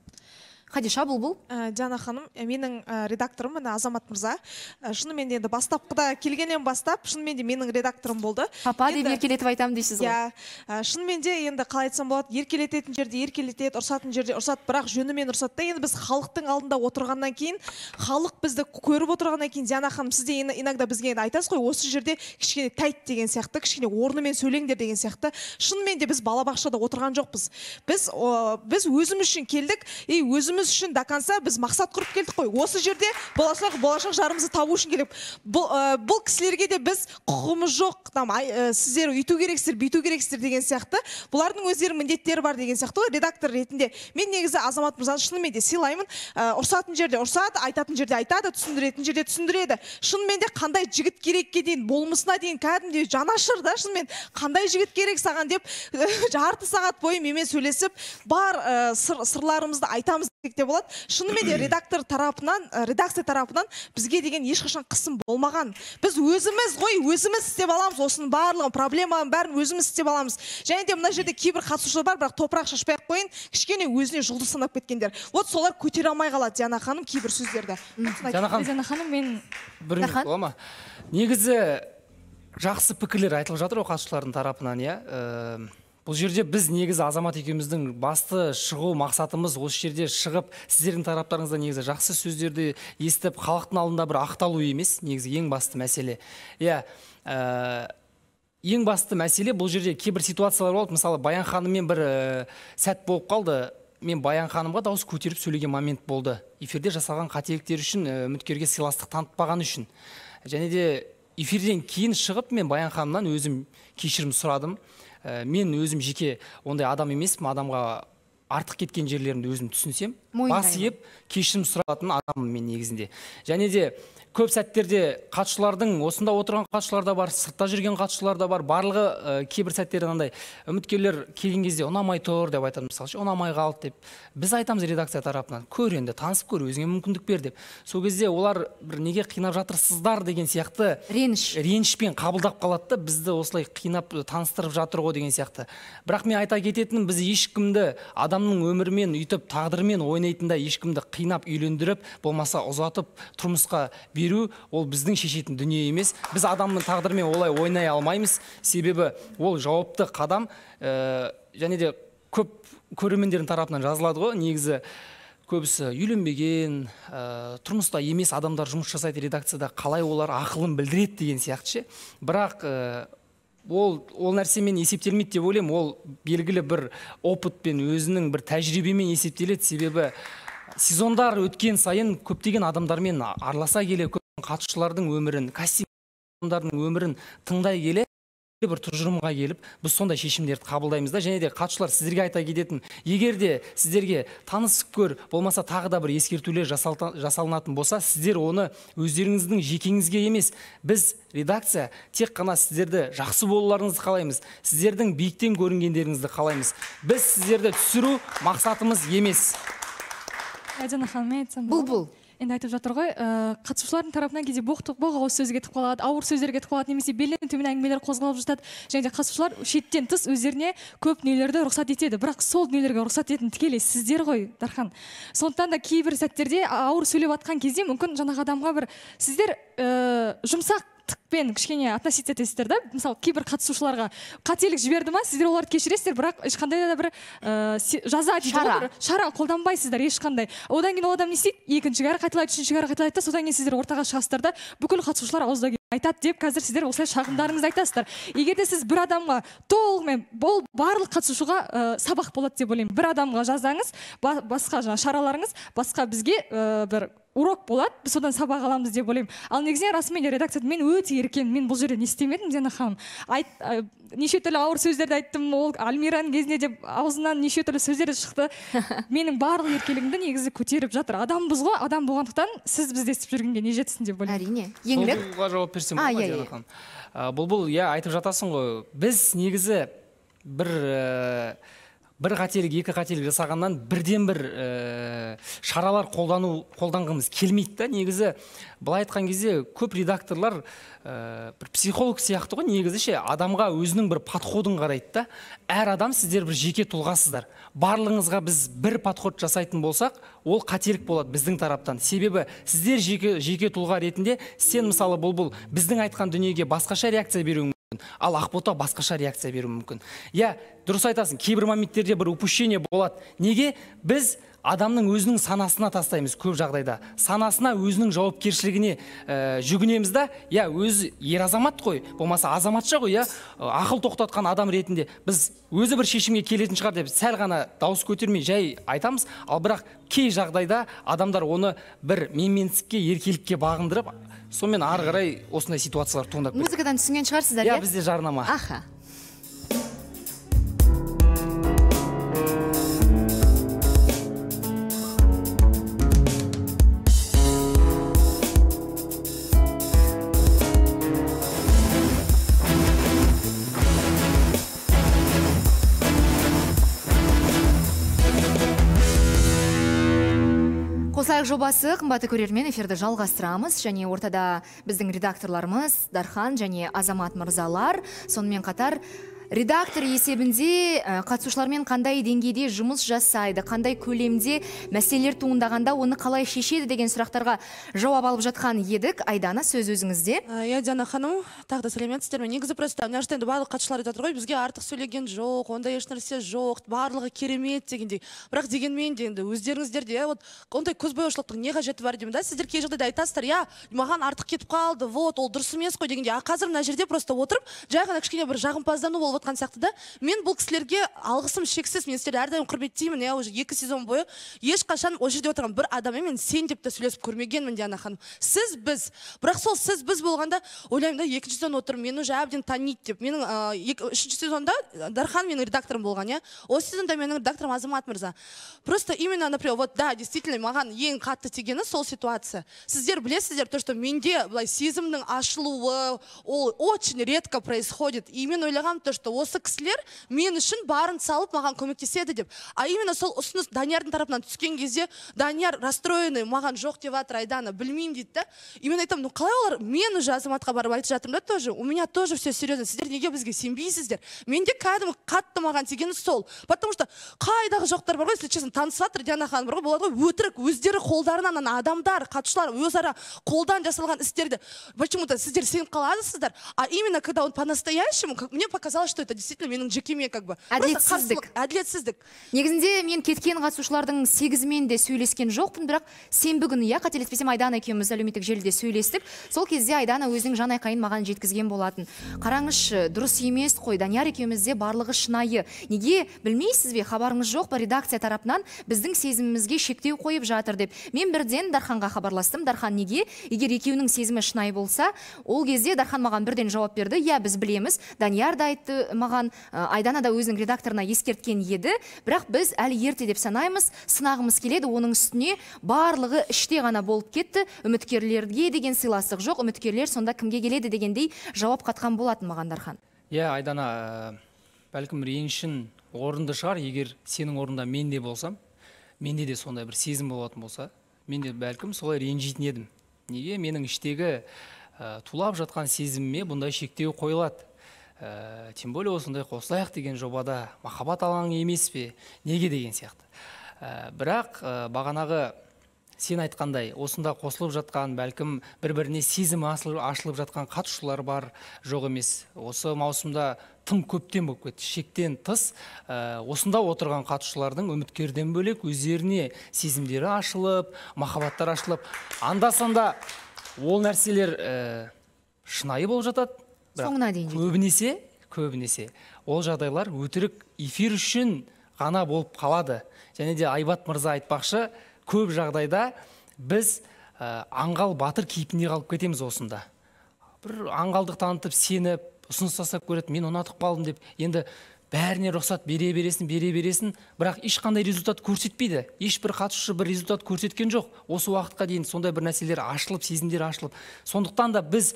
хадиша бұлбұл ә, диана ханым ә, менің ә, редакторым міне азамат мырза ә, шынымен де енді бастапқыда келгеннен бастап шынымен де менің редакторым болды папа деп еркелетіп айтамын дейсіз ғой иә ә, шынымен де енді қалай айтсам болады еркелететін жерде еркелетеді ұрсатын жерде ұрсады бірақ жөнімен ұрсады да енді біз халықтың алдында отырғаннан кейін халық бізді көріп отырғаннан кейін диана ханым сіз де иногда бізге енді айтасыз ғой осы жерде кішкене тәйт деген сияқты кішкене орнымен сөйлеңдер деген сияқты шынымен де біз балабақшада отырған жоқпыз біз біз өзіміз үшін келдік и өзіміз өзіміз үшін до конца біз мақсат құрып келдік қой осы жерде болашақ болашақ жарымызды табу үшін келдік бұл, ә, бұл кісілерге де біз құқығымыз жоқ там сіздер үйту керексіздер бүйту керексіздер деген сияқты бұлардың өздерінің міндеттері бар деген сияқты ғой редактор ретінде мен негізі азамат мырзаны шынымен де сыйлаймын ә, ұрсатын жерде ұрсады айтатын жерде айтады түсіндіретін жерде түсіндіреді шынымен де қандай жігіт керекке дейін болмысына дейін кәдімгідей жанашыр да шынымен қандай жігіт керек саған деп [laughs] жарты сағат бойы менімен сөйлесіп бар ә, сыр, сырларымызды айтамыз те болады шынымен де [coughs] редактор тарапынан редакция тарапынан бізге деген ешқашан қысым болмаған біз өзіміз ғой өзіміз істеп аламыз осының барлығын проблеманың бәрін өзіміз істеп аламыз және де мына жерде кейбір қатысушылар бар бірақ топырақ шашпай ақ қояйын кішкене өзіне жұлдыз санап кеткендер вот солар көтере алмай қалады диана ханым кейбір сөздерді диана ханым мен бір минут бола ма негізі жақсы пікірлер айтылып жатыр қатысушылардың тарапынан иә бұл жерде біз негізі азамат екеуміздің басты шығу мақсатымыз осы жерде шығып сіздердің тараптарыңыздан негізі жақсы сөздерді естіп халықтың алдында бір ақталу емес негізі ең басты мәселе иә ә, ең басты мәселе бұл жерде кейбір ситуациялар болды мысалы баян ханыммен бір ә, сәт болып қалды мен баян ханымға дауыс көтеріп сөйлеген момент болды эфирде жасалған қателіктер үшін ә, үміткерге сыйластық танытпағаны үшін және де эфирден кейін шығып мен баян ханымнан өзім кешірім сұрадым ә, мен өзім жеке ондай адам емеспін адамға артық кеткен жерлерімді өзім түсінсем бас иіп кешірім сұратын адаммын мен негізінде және де көп сәттерде қатысушылардың осында отырған қатысушылар да бар сыртта жүрген қатысушылар да бар барлығы ә, кейбір сәттерде анандай үміткерлер келген кезде ұнамай тұр деп айтады мысалы ұнамай қалды деп біз айтамыз редакция тарапынан көр енді танысып көр өзіңе мүмкіндік бер деп сол кезде олар бір неге қинап жатырсыздар деген сияқты реніш ренішпен қабылдап қалады да бізді осылай қинап э, таныстырып жатыр ғой деген сияқты бірақ мен айта кететінім біз ешкімді адамның өмірімен өйтіп тағдырымен ойнайтындай ешкімді қинап үйлендіріп болмаса ұзатып тұрмысқа беру ол біздің шешетін дүние емес біз адамның тағдырымен олай ойнай алмаймыз себебі ол жауапты қадам ә, және де көп көрермендердің тарапынан жазылады ғой негізі көбісі үйленбеген ә, тұрмыста емес адамдар жұмыс жасайды редакцияда қалай олар ақылын білдіреді деген сияқты ше бірақ ә, ол ол нәрсемен есептелмейді деп ойлаймын ол белгілі бір опытпен өзінің бір тәжірибемен есептеледі себебі сезондар өткен сайын көптеген адамдармен араласа келе қатысушылардың өмірін костюмдардың өмірін тыңдай келе бір тұжырымға келіп біз сондай шешімдерді қабылдаймыз да және де қатысушылар сіздерге айта кететін егер де сіздерге танысып көр болмаса тағы да бір ескертулер жасалынатын болса сіздер оны өздеріңіздің жекеңізге емес біз редакция тек қана сіздерді жақсы болуларыңызды қалаймыз сіздердің биіктен көрінгендеріңізді қалаймыз біз сіздерді түсіру мақсатымыз емес айдана ханым мен айтсам бұлбұл енді айтып жатыр ғой ыыы э, қатысушылардың тарапынан кейде боқ ауыз сөз кетіп қалады ауыр сөздер кетіп қалады немесе белден төмен әңгімелер қозғалып жатады және де қатысушылар шеттен тыс өздеріне көп дүниелерді рұқсат етеді бірақ сол дүниелерге рұқсат ететін тікелей сіздер ғой дархан сондықтан да кейбір сәттерде ауыр сөйлеп жатқан кезде мүмкін жаңағы адамға бір сіздер ыыы э, жұмсақ тықпен кішкене относиться етесіздер да мысалы кейбір қатысушыларға қателік жіберді ма сіздер оларды кешіресіздер бірақ ешқандай да бір ә, жаза дейді шара шара қолданбайсыздар ешқандай одан кейін ол адам не істейді екінші әрі қайталайды үшінші әрі қайталайды да содан кейін сіздер ортаға шығасыздар да бүкіл қатысушылар ауызда айтады деп қазір сіздер осылай шағымдарыңызды айтасыздар егер де сіз бір адамға толығымен бұл барлық қатысушыға ә, сабақ болады деп ойлаймын бір адамға жазаңыз ба басқа жаңағы шараларыңыз басқа бізге ә, бір урок болады біз содан сабақ аламыз деп ойлаймын ал негізінен расымен де редакцияда мен өте еркен мен бұл жерде не істемедім зена ханым айт ә, неше түрлі ауыр сөздерді айттым ол альмираның кезінде деп аузынан неше түрлі сөздер шықты [laughs] менің барлық еркелігімді негізі көтеріп жатыр адамбыз ғой адам болғандықтан сіз бізді істеп жүргенге не жетсін деп ойлаймын әрине еңлік жауап берсем болады ма иә, иә. бұлбұл иә айтып жатасың ғой біз негізі бір бір қателік екі қателік жасағаннан бірден бір ә, э, шаралар қолдану қолданғымыз келмейді да негізі былай айтқан кезде көп редакторлар ә, бір психолог сияқты ғой негізі ше адамға өзінің бір подходын қарайды да әр адам сіздер бір жеке тұлғасыздар барлығыңызға біз бір подход жасайтын болсақ ол қателік болады біздің тараптан себебі сіздер жеке жеке тұлға ретінде сен мысалы бұлбұл біздің айтқан дүниеге басқаша реакция беруің ал ақбота басқаша реакция беруі мүмкін иә дұрыс айтасың кейбір моменттерде бір упущение болады неге біз адамның өзінің санасына тастаймыз көп жағдайда санасына өзінің жауапкершілігіне ә, жүгінеміз да иә өзі ер азамат қой болмаса азаматша ғой иә э, ақыл тоқтатқан адам ретінде біз өзі бір шешімге келетін шығар деп сәл ғана дауыс көтермей жай айтамыз ал бірақ кей жағдайда адамдар оны бір менменсікке еркелікке бағындырып сонымен ары қарай осындай ситуациялар туындап музыкадан түсінген шығарсыздар иә, иә? бізде жарнама аха қайрақ жобасы қымбатты көрермен эфирді жалғастырамыз және ортада біздің редакторларымыз дархан және азамат мырзалар сонымен қатар редактор есебінде э, қатысушылармен қандай деңгейде жұмыс жасайды қандай көлемде мәселелер туындағанда оны қалай шешеді деген сұрақтарға жауап алып жатқан едік айдана сөз өзіңізде иә диана ханым тағы да сәлеметсіздер ме негізі просто мына жерде енді барлық қатысушылар айтып жатыр ғой бізге артық сөйлеген жоқ ондай ешнәрсе жоқ барлығы керемет дегендей бірақ дегенмен де енді өздеріңіздер де вот ондай көзбояушылықтың не қажеті бар деймін да сіздер кей жағдайда айтасыздар иә маған артық кетіп қалды вот ол дұрыс емес қой дегендей а қазір мына жерде просто отырып жай ғана кішкене бір жағымпаздану болып болып сияқты да мен бұл кісілерге алғысым шексіз мен сіздерді әрдайым құрметтеймін иә уже екі сезон бойы ешқашан осы жерде отырған бір адаммен мен сен деп те сөйлесіп көрмегенмін диана ханым сіз біз бірақ сол сіз біз болғанда ойлаймын да екінші сезон отыр мені уже әбден таниды деп менің үшінші сезонда дархан менің редакторым болған иә осы сезонда менің редакторым азамат мырза просто именно например вот да действительно маған ең қатты тигені сол ситуация сіздер білесіздер то что менде былай сезімнің ашылуы ол очень редко происходит и мен ойлағанмын то что айтты осы кісілер мен үшін барын салып маған көмектеседі деп а именно сол ұсыныс даниярдың тарапынан түскен кезде данияр расстроенный маған жоқ деп жатыр айдана білмеймін дейді да и мен айтамын ну қалай олар мен уже азаматқа барып айтып жатырмын да тоже у меня тоже все серьезно сіздер неге бізге сенбейсіздер менде кәдімгі қатты маған тигені сол потому что қайдағы жоқтар бар ғой если честно танысып жатыр диана ханым бар ғой болады ғой өтірік өздері қолдарынан ана адамдар қатысушылар өзара қолдан жасалған істерді почему то сіздер сеніп қаласыздар а именно когда он по настоящему мне показалось что что это действительно менің жекеме как бы әділетсіздік әділетсіздік негізінде мен кеткен қатысушылардың сегізімен де сөйлескен жоқпын бірақ сенбі күні иә қателеспесем айдана екеуміз әлеуметтік желіде сөйлестік сол кезде айдана өзінің жанайқайын маған жеткізген болатын қараңызшы дұрыс емес қой данияр екеуміз барлығы шынайы неге білмейсіз бе хабарыңыз жоқ па редакция тарапынан біздің сезімімізге шектеу қойып жатыр деп мен бірден дарханға хабарластым дархан неге егер екеуінің сезімі шынайы болса ол кезде дархан маған бірден жауап берді иә біз білеміз данияр да айтты маған э, айдана да өзінің редакторына ескерткен еді бірақ біз әлі ерте деп санаймыз сынағымыз келеді оның үстіне барлығы іште ғана болып кетті үміткерлерге деген сыйластық жоқ үміткерлер сонда кімге келеді дегендей жауап қатқан болатын маған дархан иә айдана ә, бәлкім ренішін орынды шығар егер сенің орнында мен де болсам менде де сондай бір сезім болатын болса мен де бәлкім солай ренжитін едім неге менің іштегі э, тулап жатқан сезіміме бұндай шектеу қойылады ә, тем более осындай қосылайық деген жобада махаббат алаңы емес пе неге деген сияқты ә, бірақ э, бағанағы сен айтқандай осында қосылып жатқан бәлкім бір біріне сезімі ашылып жатқан қатысушылар бар жоқ емес осы маусымда тым көптен болып кетті шектен тыс ә, осында отырған қатысушылардың үміткерден бөлек өздеріне сезімдері ашылып махаббаттары ашылып анда санда ол нәрселер ә, шынайы болып жатады соңына дейін көбінесе көбінесе ол жағдайлар өтірік эфир үшін ғана болып қалады және де айбат мырза айтпақшы көп жағдайда біз ә, аңғал батыр кейпінде қалып кетеміз осында бір аңғалдық танытып сеніп ұсыныс тастап көреді мен ұнатып қалдым деп енді бәріне рұқсат бере бересің бере бересің бірақ ешқандай результат көрсетпейді ешбір қатысушы бір результат көрсеткен жоқ осы уақытқа дейін сондай бір нәрселер ашылып сезімдер ашылып сондықтан да біз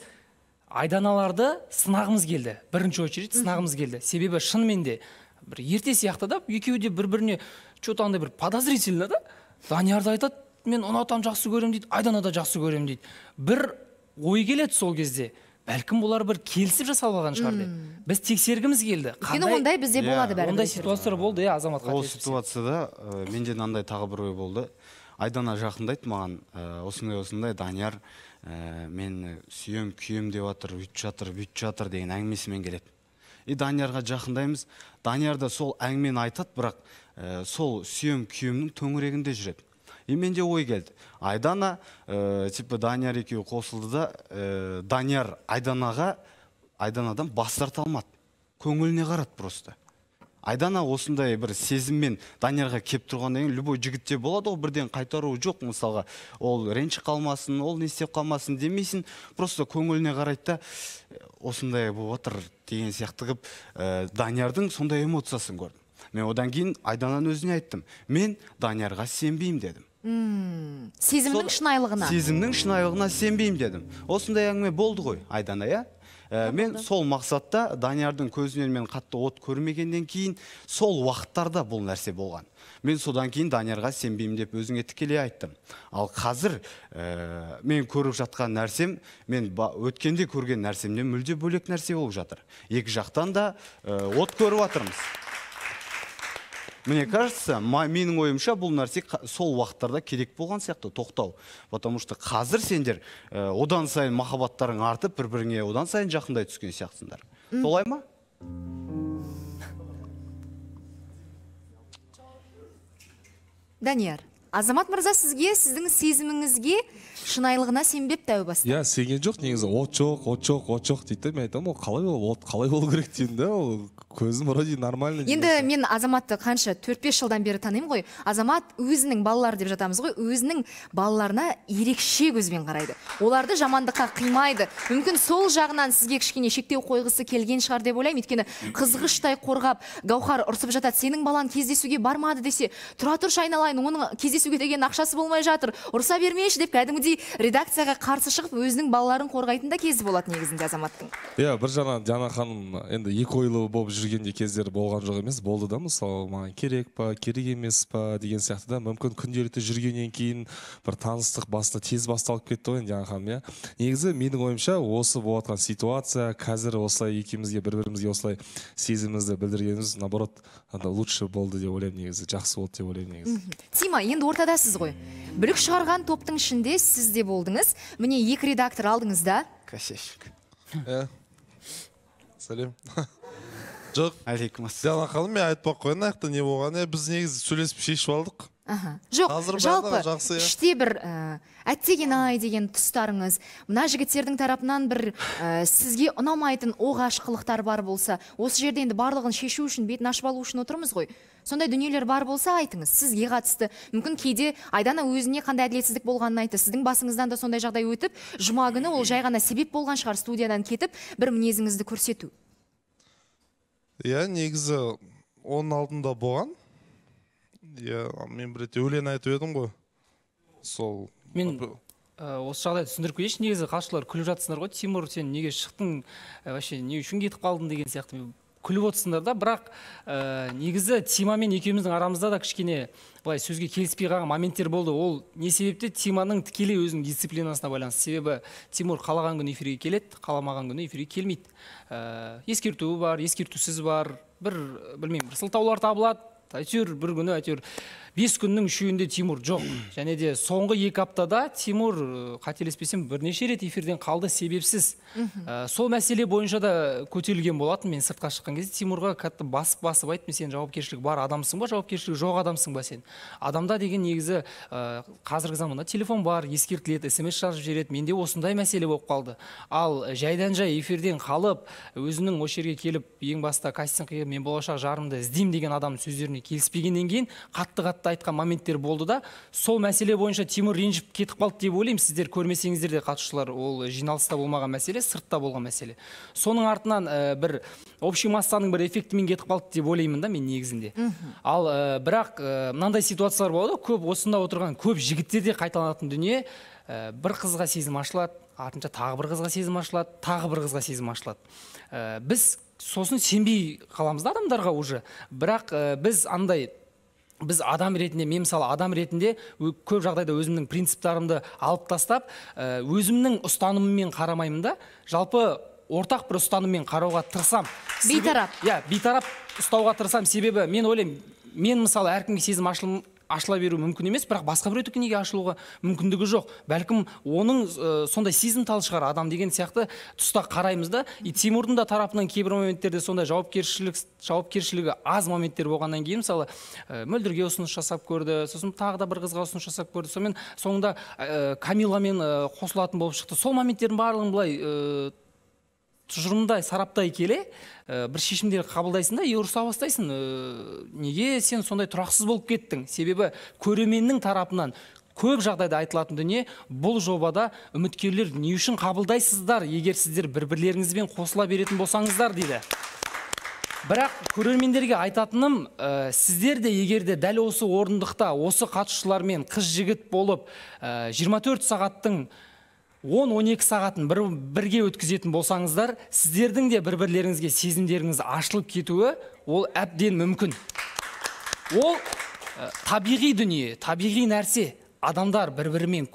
айданаларды сынағымыз келді бірінші очередь сынағымыз келді себебі шынымен де бір ерте сияқты да екеуі де бір біріне че то андай бір подозрительно да данияр да айтады мен ұнатам жақсы көремін дейді айдана да жақсы көремін дейді бір ой келеді сол кезде бәлкім бұлар бір келісіп жасалып алған шығар деп біз тексергіміз келді өйткені ондай бізде иә. болады бәрібір ондай ситуациялар болды иә азамат ол ситуацияда менде мынандай тағы бір ой болды айдана жақындайды маған осындай осындай данияр ә, мен э, сүйем күйем деп жатыр үйтіп жатыр бүйтіп жатыр деген әңгімесімен келеді и даниярға жақындаймыз данияр да сол әңгімені айтады бірақ ә, сол сүйем күйемнің төңірегінде жүреді и менде ой келді айдана ә, типа данияр екеуі қосылды да ә, данияр айданаға айданадан бас тарта алмады көңіліне қарады просто айдана осындай бір сезіммен даниярға келіп тұрғаннан кейін любой жігітте болады ғой бірден қайтару жоқ мысалға ол ренжіп қалмасын ол не істеп қалмасын демейсің просто көңіліне қарайды да «Э, осындай болып жатыр деген сияқты қылып ә, даниярдың сондай эмоциясын көрдім мен одан кейін айдананың өзіне айттым мен даниярға сенбеймін дедім сезімнің шынайылығына сезімнің шынайылығына сенбеймін дедім осындай әңгіме болды ғой айдана иә Э, мен сол мақсатта даниярдың көзінен мен қатты от көрмегеннен кейін сол уақыттарда бұл нәрсе болған мен содан кейін даниярға сенбеймін деп өзіңе тікелей айттым ал қазір э, мен көріп жатқан нәрсем мен өткенде көрген нәрсемнен мүлде бөлек нәрсе болып жатыр екі жақтан да э, от көріп жатырмыз мне кажется менің ойымша бұл нәрсе сол уақыттарда керек болған сияқты тоқтау потому что қазір сендер э, одан сайын махаббаттарың артып бір біріңе одан сайын жақындай түскен сияқтысыңдар солай ма данияр азамат мырза сізге сіздің сезіміңізге шынайылығына сенбеп тәуіп басты иә сенген жоқ негізі от жоқ от жоқ от жоқ дейді мен айтамын ол қалай ол от қалай болу керек деймін да ол көзім вроде нормальный енді мен азаматты қанша төрт бес жылдан бері танимын ғой азамат өзінің балалары деп жатамыз ғой өзінің балаларына ерекше көзбен қарайды оларды жамандыққа қимайды мүмкін сол жағынан сізге кішкене шектеу қойғысы келген шығар деп ойлаймын өйткені қызғыштай қорғап гауһар ұрсып жатады сенің балаң кездесуге бармады десе тұра тұршы айналайын оның кездесу сөйлесуге деген ақшасы болмай жатыр ұрса бермеші деп кәдімгідей редакцияға қарсы шығып өзінің балаларын қорғайтын да кезі болады негізінде азаматтың иә бір жағынан диана ханым енді екі ойлы болып жүрген де кездер болған жоқ емес болды да мысалы маған керек па керек емес па деген сияқты да мүмкін күнделікті жүргеннен кейін бір таныстық баста тез басталып кетті ғой енді диана ханым иә негізі менің ойымша осы болыватқан ситуация қазір осылай екеумізге бір бірімізге осылай сезімімізді білдіргеніміз наоборот лучше болды деп ойлаймын негізі жақсы болды деп ойлаймын негізі тима енді ортадасыз ғой бүлік шығарған топтың ішінде сіз де болдыңыз міне екі редактор алдыңызда Кәсешік. иә э, сәлем [laughs] жоқ ассалам диана ханым мен айтпай ақ қояйын аяқта не болғанын біз негізі сөйлесіп шешіп алдық жоқ жалпы іште иә. бір э, әттеген ай деген тұстарыңыз мына жігіттердің тарапынан бір э, сізге ұнамайтын оғаш қылықтар бар болса осы жерде енді барлығын шешу үшін бетін ашып алу үшін отырмыз ғой сондай дүниелер бар болса айтыңыз сізге қатысты мүмкін кейде айдана өзіне қандай әділетсіздік болғанын айтты сіздің басыңыздан да сондай жағдай өтіп жұма күні ол жай ғана себеп болған шығар студиядан кетіп бір мінезіңізді көрсету иә негізі оның алдында болған иә мен рет өлең айтып едім ғой сол мен осы жағдайды түсіндіріп кетейінші негізі қарсылар күліп жатсыңдар ғой тимур сен неге шықтың э, вообще не үшін кетіп қалдың деген сияқты күліп отырсыңдар да бірақ ә, негізі тима мен екеуміздің арамызда да кішкене былай сөзге келіспей қалған моменттер болды ол не себепті тиманың тікелей өзінің дисциплинасына байланысты себебі тимур қалаған күні эфирге келеді қаламаған күні эфирге келмейді ә, э, ескертуі бар ескертусіз бар бір білмеймін бір сылтаулар табылады әйтеуір бір күні әйтеуір бес күннің үшеуінде тимур жоқ [clears throat] және де соңғы екі аптада тимур э, қателеспесем бірнеше рет эфирден қалды себепсіз ә, сол мәселе бойынша да көтерілген болатын мен сыртқа шыққан кезде тимурға қатты басып басып айттым сен жауапкершілік бар адамсың ба жауапкершілігі жоқ адамсың ба сен адамда деген негізі ә, қазіргі заманда телефон бар ескертіледі смс жазып жібереді менде осындай мәселе болып қалды ал жайдан жай эфирден қалып өзінің осы жерге келіп ең баста кастинг мен болашақ жарымды іздеймін деген адамның сөздеріне келіспегеннен кейін қатты қатты қатты айтқан моменттер болды да сол мәселе бойынша тимур ренжіп кетіп қалды деп ойлаймын сіздер көрмесеңіздер де қатысушылар ол жиналыста болмаған мәселе сыртта болған мәселе соның артынан ә, бір общий массаның бір эффектімен кетіп қалды деп ойлаймын да мен негізінде ал ә, бірақ ә, мынандай ситуациялар болады көп осында отырған көп жігіттерде қайталанатын дүние ә, бір қызға сезім ашылады артынша тағы бір қызға сезім ашылады тағы бір қызға сезім ашылады ә, біз сосын сенбей қаламыз да адамдарға уже бірақ ә, біз андай біз адам ретінде мен мысалы адам ретінде көп жағдайда өзімнің принциптарымды алып тастап өзімнің ұстанымыммен қарамаймын да жалпы ортақ бір ұстаныммен қарауға тырысамын бейтарап иә бейтарап ұстауға тырысамын себебі мен ойлаймын мен мысалы әркімге сезім ашыла беру мүмкін емес бірақ басқа біреудікі неге ашылуға мүмкіндігі жоқ бәлкім оның ә, сондай сезімтал шығар адам деген сияқты тұста қараймыз да и тимурдың да тарапынан кейбір моменттерде сондай жауапкершілік жауапкершілігі аз моменттер болғаннан кейін мысалы ә, мөлдірге ұсыныс жасап көрді сосын тағы да бір қызға ұсыныс жасап көрді сонымен соңында ә, камиламен қосылатын болып шықты сол моменттердің барлығын былай тұжырымдай сараптай келе э, бір шешімдер қабылдайсың да и ұрыса бастайсың ә, неге сен сондай тұрақсыз болып кеттің себебі көрерменнің тарапынан көп жағдайда айтылатын дүние бұл жобада үміткерлер не үшін қабылдайсыздар егер сіздер бір бірлеріңізбен қосыла беретін болсаңыздар дейді бірақ көрермендерге айтатыным ә, сіздер де егер де дәл осы орындықта осы қатысушылармен қыз жігіт болып ә, 24 сағаттың 10-12 сағатын бір, бірге өткізетін болсаңыздар сіздердің де бір бірлеріңізге сезімдеріңіз ашылып кетуі ол әбден мүмкін ол э, табиғи дүние табиғи нәрсе адамдар бір бірімен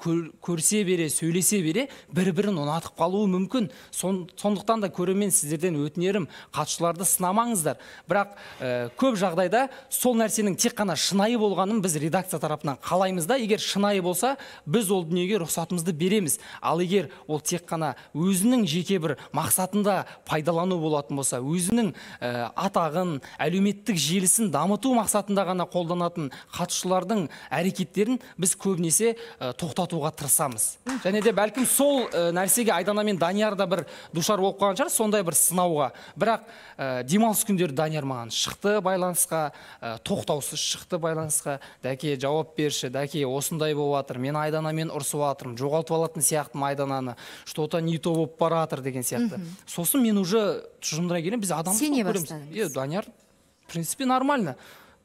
көрсе бере сөйлесе бере бір бірін ұнатып қалуы мүмкін сондықтан да көрермен сіздерден өтінерім қатысушыларды сынамаңыздар бірақ ә, көп жағдайда сол нәрсенің тек қана шынайы болғанын біз редакция тарапынан қалаймыз да егер шынайы болса біз ол дүниеге рұқсатымызды береміз ал егер ол тек қана өзінің жеке бір мақсатында пайдалану болатын болса өзінің э, атағын әлеуметтік желісін дамыту мақсатында ғана қолданатын қатысушылардың әрекеттерін біз көп көбінесе тоқтатуға тырысамыз және де бәлкім сол нәрсеге айдана мен данияр да бір душар болып қалған шығар сондай бір сынауға бірақ ә, демалыс күндері данияр маған шықты байланысқа ә, тоқтаусыз шықты байланысқа дәке жауап берші дәке осындай болып жатыр мен айданамен ұрысып жатырмын жоғалтып алатын сияқтымын айдананы что то не то болып бара жатыр деген сияқты сосын мен уже тұжырымдыра келемін біз адам сене иә данияр в принципе нормально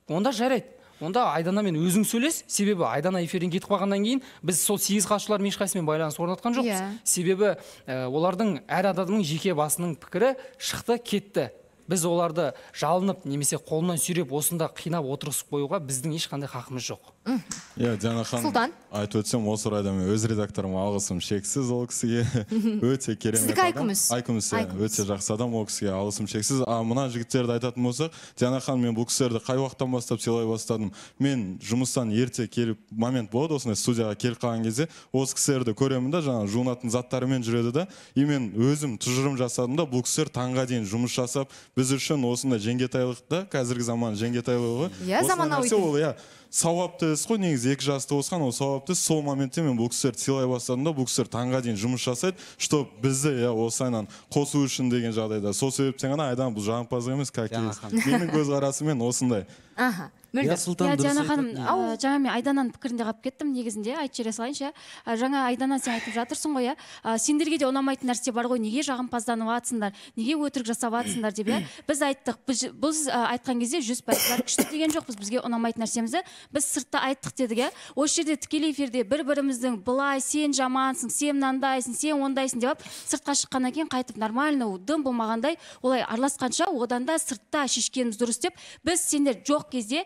онда жарайды онда айданамен өзің сөйлес себебі айдана эфирден кетіп қалғаннан кейін біз сол сегіз қатысушылардың ешқайсысымен байланыс орнатқан жоқпыз yeah. Иә. себебі ә, олардың әр адамның жеке басының пікірі шықты кетті біз оларды жалынып немесе қолынан сүйреп осында қинап отырғызып қоюға біздің ешқандай хақымыз жоқ иә диана ханым сұлтан айтып өтсем осы орайда мен өз редакторыма алғысым шексіз ол кісіге өте керемет сіздікі айкүміс айкүміс иә өте жақсы адам ол кісіге алғысым шексіз а мына жігіттерді айтатын болсақ диана ханым мен бұл кісілерді қай уақыттан бастап сыйлай бастадым мен жұмыстан ерте келіп момент болады осындай студияға келіп қалған кезде осы кісілерді көремін да жаңағы жуынатын заттарымен жүреді да и мен өзім тұжырым жасадым да бұл кісілер таңға дейін жұмыс жасап біз үшін осындай жеңгетайлық та қазіргі заман жеңгетайлығы ғой иә заманауи ол иә сауапты іс қой негізі екі жасты осыған ол сауапты іс сол моментте мен бұл кісілерді сыйлай бастадым да бұл кісілер таңға дейін жұмыс жасайды чтобы бізді иә осы қосу үшін деген жағдайда сол себептен ғана айдан бұл жағымпаздық емес как менің [laughs] көзқарасыммен осындай аха иә диана ханым жаңа мен айдананың пікірінде қалып кеттім негізінде айтып жібере салайыншы иә жаңа айдана сен айтып жатырсың ғой иә сендерге де ұнамайтын нәрсе бар ғой неге жағымпазданып жатсыңдар неге өтірік жасап жатсыңдар деп иә біз айттық біз, біз айтқан кезде жүз бәкбар күшті деген жоқпыз бізге ұнамайтын нәрсемізді біз сыртта айттық дедік иә осы жерде тікелей эфирде бір біріміздің былай сен жамансың сен мынандайсың сен ондайсың деп алып сыртқа шыққаннан кейін қайтып нормально дым болмағандай олай араласқанша одан да сыртта шешкеніміз дұрыс деп біз сендер жоқ кезде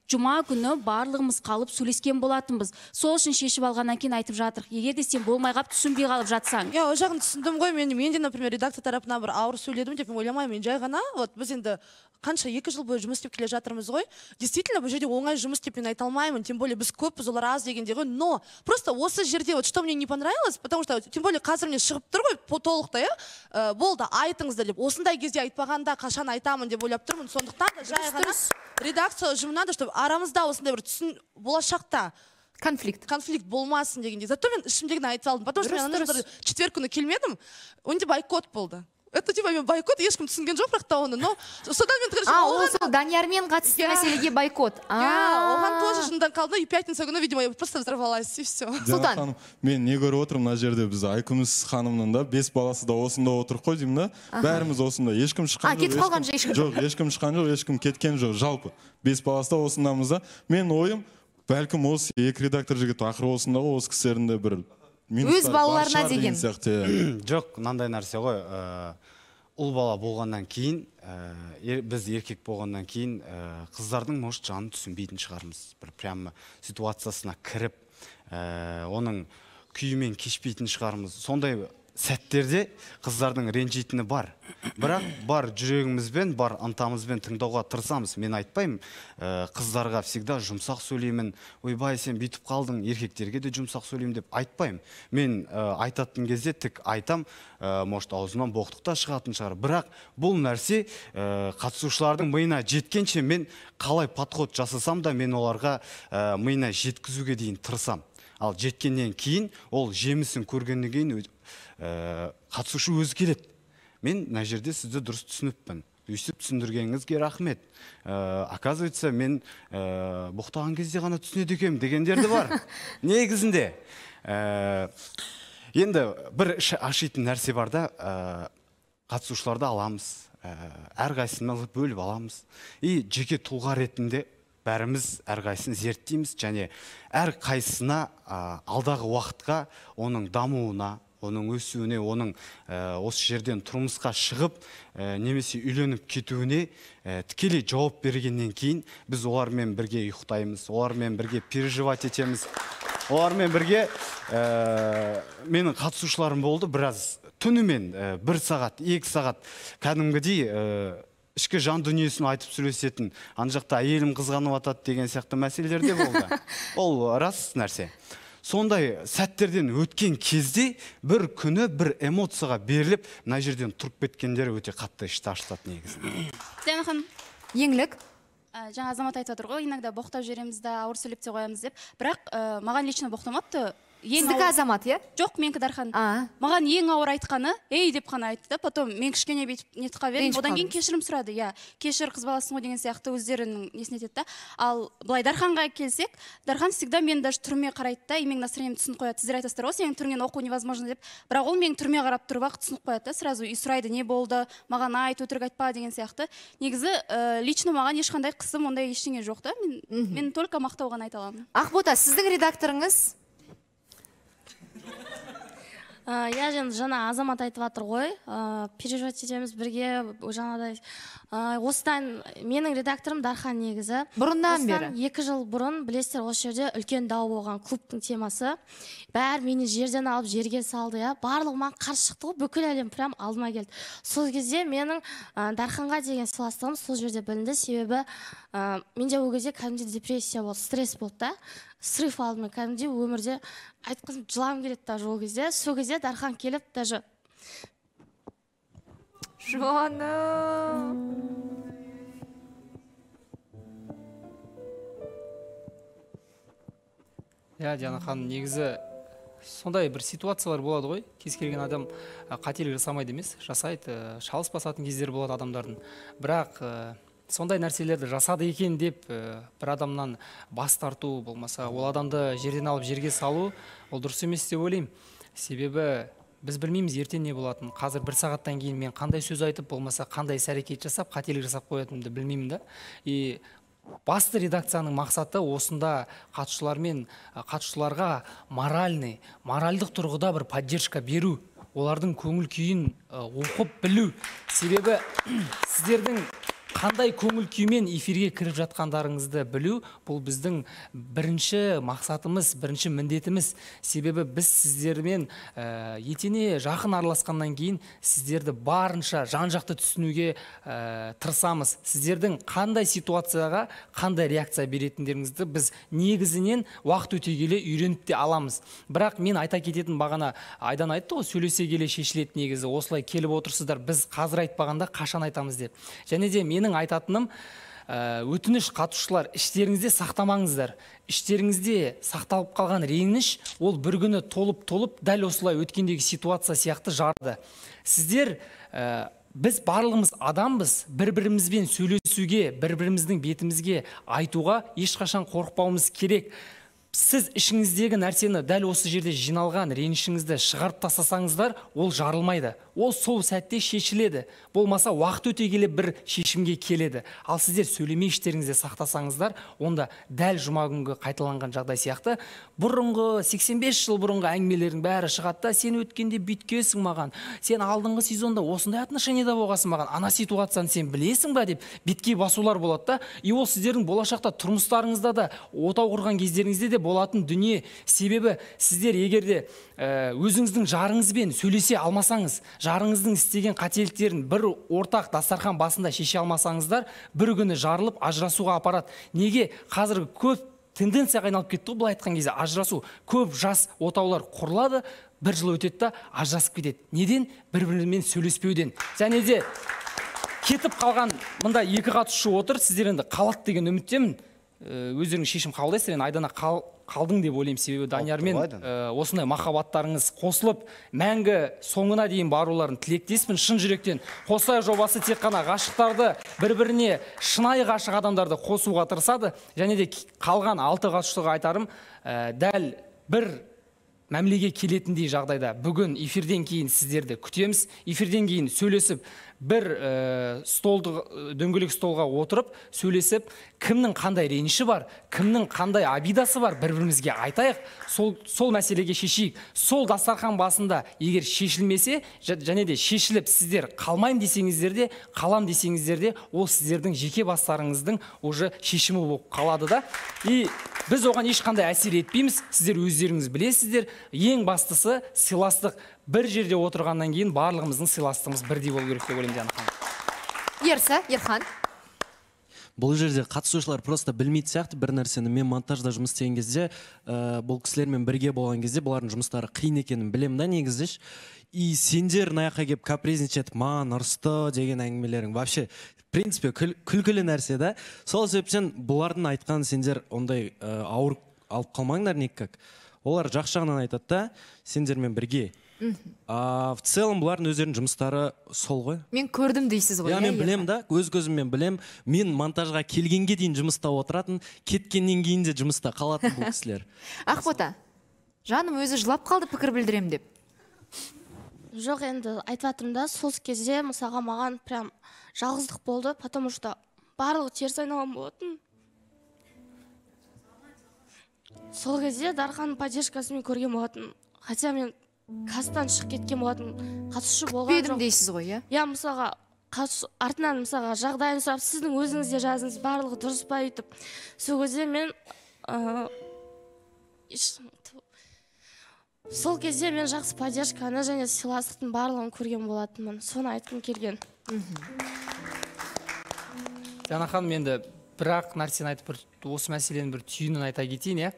жұма күні барлығымыз қалып сөйлескен болатынбыз сол үшін шешіп алғаннан кейін айтып жатырық егер де сен болмай қалып түсінбей қалып жатсаң иә ол жағын түсіндім ғой мен мен де например редакция тарапынан бір ауыр сөйледім деп ойламаймын мен жай ғана вот біз енді қанша екі жыл бойы жұмыс істеп келе жатырмыз ғой действительно бұл жерде оңай жұмыс деп мен айта алмаймын тем более біз көппіз олар аз дегендей ғой но просто осы жерде вот что мне не понравилось потому что тем более қазір міне шығып тұр ғой толықтай иә болды айтыңыздар деп осындай кезде айтпағанда қашан айтамын деп ойлап тұрмын сондықтан да жай ғана редакция ұжымына да чтобы арамызда осындай бір түсін болашақта конфликт конфликт болмасын дегендей зато мен ішімдегіні айта алдым потому что мен ана четверг күні келмедім онде бойкот болды это типа мен бойкот ешкім түсінген жоқ бірақ та оны но содан мен короче а ол сол даниярмен қатысты мәселеге бойкот иә оған тоже жындан қалды и пятница күні видимо я просто взорвалась и все сұлтан мен не көріп отырмын мына жерде біз айкүміс ханымның да бес баласы да осында отыр ғой деймін да бәріміз осында ешкім шыққан жоқ кетіп қалған ешкім жоқ ешкім шыққан жоқ ешкім кеткен жоқ жалпы бес баласы да осындамыз да менің ойым бәлкім осы екі редактор жігіт ақыры осында ғой осы кісілердің де бір өз балаларына деген сияқты [coughs] жоқ мынандай нәрсе ғой э, ұл бала болғаннан кейін э, біз еркек болғаннан кейін э, қыздардың может жанын түсінбейтін шығармыз бір прямо ситуациясына кіріп оның күйімен кешпейтін шығармыз сондай сәттерде қыздардың ренжитіні бар бірақ бар жүрегімізбен бар ынтамызбен тыңдауға тырысамыз мен айтпаймын «Ә, қыздарға всегда жұмсақ сөйлеймін ойбай сен бүйтіп қалдың еркектерге де жұмсақ сөйлеймін деп айтпаймын мен ә, айтатын кезде тік айтам ә, может аузынан боқтық та шығатын шығар бірақ бұл нәрсе «Ә, қатысушылардың миына жеткенше мен қалай подход жасасам да мен оларға ә, миына жеткізуге дейін тырысамын ал жеткеннен кейін ол жемісін көргеннен кейін ә, қатысушы өзі келеді мен мына жерде сізді дұрыс түсініппін өйстіп түсіндіргеніңізге рахмет ә, оказывается мен ә, кезде ғана түсінеді екенмін дегендер де бар [laughs] негізінде ә, енді бір ашитын нәрсе бар да ә, қатысушыларды аламыз ә, әрқайсысын бөліп аламыз и жеке тұлға ретінде бәріміз әрқайсысын зерттейміз және әрқайсысына ә, алдағы уақытқа оның дамуына оның өсуіне оның э, осы жерден тұрмысқа шығып э, немесе үйленіп кетуіне э, тікелей жауап бергеннен кейін біз олармен бірге ұйықтаймыз олармен бірге переживать етеміз олармен бірге менің қатысушыларым болды біраз түнімен бір сағат екі сағат кәдімгідей ішкі жан дүниесін айтып сөйлесетін анжақта жақта әйелім қызғанып жатады деген сияқты мәселелер де болды [laughs] ол рас нәрсе сондай сәттерден өткен кезде бір күні бір эмоцияға беріліп мына жерден тұрып кеткендер өте қатты ішті ашытады негізі ханым еңлік ә, жаңа азамат айтып жатыр ғой иногда боқтап жібереміз да ауыр сөйлеп те қоямыз деп бірақ ә, маған лично боқтамапты сіздікі азамат иә жоқ менікі дархан маған ең ауыр айтқаны ей деп қана айтты да потом мен кішкене бүйтіп нетіп қалып едім одан кейін кешірім сұрады иә кешір қыз баласың ғой деген сияқты өздерінің несін айтады да ал былай дарханға келсек дархан всегда мені даже түріме қарайды да и менің настроениемді түсініп қояды сіздер айтасыздар ғой сенің түріңнен оқу невозможно деп бірақ ол менің түріме қарап тұрып ақ түсініп қояды да сразу и сұрайды не болды маған айт өтірік айтпа деген сияқты негізі э, лично маған ешқандай қысым ондай ештеңе жоқ та мен, мен только мақтау ғана айта аламын ақбота сіздің редакторыңыз иә э, енді жаңа азамат айтып жатыр ғой ыыы э, переживать етеміз бірге жаңағыдай э, осыдан менің редакторым дархан негізі бұрыннан бері екі жыл бұрын білесіздер осы жерде үлкен дау болған клубтың темасы бәрі мені жерден алып жерге салды иә барлығы маған қарсы шықты ғой бүкіл әлем прям алдыма келді сол кезде менің дарханға деген сыйластығым сол жерде білінді себебі ыыы менде ол кезде кәдімгідей депрессия болды стресс болды да срыв алдым кәдімгідей өмірде айтқызым жылағым келеді даже ол кезде сол кезде дархан келіп даже жаным иә диана ханым негізі сондай бір ситуациялар болады ғой кез келген адам қателік жасамайды емес жасайды э, шалыс басатын кездері болады адамдардың бірақ э, сондай нәрселерді жасады екен деп э, бір адамнан бас тарту болмаса ол адамды жерден алып жерге салу ол дұрыс емес деп ойлаймын себебі біз білмейміз ертең не болатынын қазір бір сағаттан кейін мен қандай сөз айтып болмаса қандай іс әрекет жасап қателік жасап қоятынымды білмеймін да и басты редакцияның мақсаты осында қатысушылармен қатысушыларға моральный моральдық тұрғыда бір поддержка беру олардың көңіл күйін э, оқып білу себебі [clears throat] сіздердің қандай көңіл күймен эфирге кіріп жатқандарыңызды білу бұл біздің бірінші мақсатымыз бірінші міндетіміз себебі біз сіздермен ә, етене жақын араласқаннан кейін сіздерді барынша жан жақты түсінуге ә, тырысамыз сіздердің қандай ситуацияға қандай реакция беретіндеріңізді біз негізінен уақыт өте келе үйреніп те аламыз бірақ мен айта кететін бағана айдан айтты ғой сөйлесе келе шешіледі негізі осылай келіп отырсыздар біз қазір айтпағанда қашан айтамыз деп және де мен менің айтатыным э, өтініш қатысушылар іштеріңізде сақтамаңыздар іштеріңізде сақталып қалған реніш ол бір күні толып толып дәл осылай өткендегі ситуация сияқты жарды сіздер э, біз барлығымыз адамбыз бір бірімізбен сөйлесуге бір біріміздің бетімізге айтуға ешқашан қорықпауымыз керек сіз ішіңіздегі нәрсені дәл осы жерде жиналған ренішіңізді шығарып тастасаңыздар ол жарылмайды ол сол сәтте шешіледі болмаса уақыт өте келе бір шешімге келеді ал сіздер сөйлемей іштеріңізде сақтасаңыздар онда дәл жұма күнгі қайталанған жағдай сияқты бұрынғы 85 жыл бұрынғы әңгімелердің бәрі шығады да сен өткенде бүйткенсің маған сен алдыңғы сезонда осындай отношенияда болғансың маған ана ситуацияны сен білесің ба деп бетке басулар болады да и ол сіздердің болашақта тұрмыстарыңызда да отау құрған кездеріңізде де болатын дүние себебі сіздер егерде де э, өзіңіздің жарыңызбен сөйлесе алмасаңыз жарыңыздың істеген қателіктерін бір ортақ дастархан басында шеше алмасаңыздар бір күні жарылып ажырасуға апарады неге қазір көп тенденцияға айналып кетті ғой былай айтқан кезде ажырасу көп жас отаулар құрылады бір жыл өтеді да ажырасып кетеді неден бір бірімен сөйлеспеуден және де кетіп қалған мында екі қатысушы отыр сіздер енді қалады деген үміттемін Э, өздеріңіз шешім қабылдайсыздар енді айдана қалдың деп ойлаймын себебі даниярмен ә, осындай махаббаттарыңыз қосылып мәңгі соңына дейін баруларын тілектеспін шын жүректен қосай жобасы тек қана ғашықтарды бір біріне шынайы ғашық адамдарды қосуға тырысады және де қалған алты қатысушыға айтарым э, дәл бір мәмілеге келетіндей жағдайда бүгін эфирден кейін сіздерді күтеміз эфирден кейін сөйлесіп бір ә, э, столды э, дөңгелек столға отырып сөйлесіп кімнің қандай реніші бар кімнің қандай обидасы бар бір бірімізге айтайық сол сол мәселеге шешейік сол дастархан басында егер шешілмесе және де шешіліп сіздер қалмаймын десеңіздер де қалам десеңіздер де ол сіздердің жеке бастарыңыздың уже шешімі болып қалады да и біз оған ешқандай әсер етпейміз сіздер өздеріңіз білесіздер ең бастысы сыйластық бір жерде отырғаннан кейін барлығымыздың сыйластығымыз бірдей болу керек деп ойлаймын диана ханым ерсі ерхан бұл жерде қатысушылар просто білмейтін сияқты бір нәрсені мен монтажда жұмыс істеген кезде ә, бұл кісілермен бірге болған кезде бұлардың жұмыстары қиын екенін білемін да негізі и сендер мына жаққа келіп капризничать маған ұрысты деген әңгімелерің вообще в принципе күл, күлкілі нәрсе да сол себептен бұлардың айтқанын сендер ондай ә, ауыр алып қалмаңдар никак олар жақсы жағынан айтады да сендермен бірге а, в целом бұлардың өздерінің жұмыстары сол ғой мен көрдім дейсіз ғой иә мен иә. білем да өз көзіммен білем. мен монтажға келгенге дейін жұмыста отыратын кеткеннен кейін де жұмыста қалатын бұл кісілер [laughs] ақбота жаным өзі жылап қалды пікір білдірем деп жоқ енді айтып да сол кезде мысалға маған прям жалғыздық болды потому что барлығы теріс айналған болатын сол кезде дарханның поддержкасын мен көрген болатынмын хотя мен кастан шығып кеткен болатын қатысушы болған жоқ дейсіз ғой иә иә мысалға қатысу артынан мысалға жағдайын сұрап сіздің өзіңіз де жазыңыз барлығы дұрыс па өйтіп сол кезде мен сол кезде мен жақсы поддержканы және сыйластықтың барлығын көрген болатынмын соны айтқым келген дана ханым енді бірақ нәрсені айтып бір осы мәселенің бір түйінін айта кетейін иә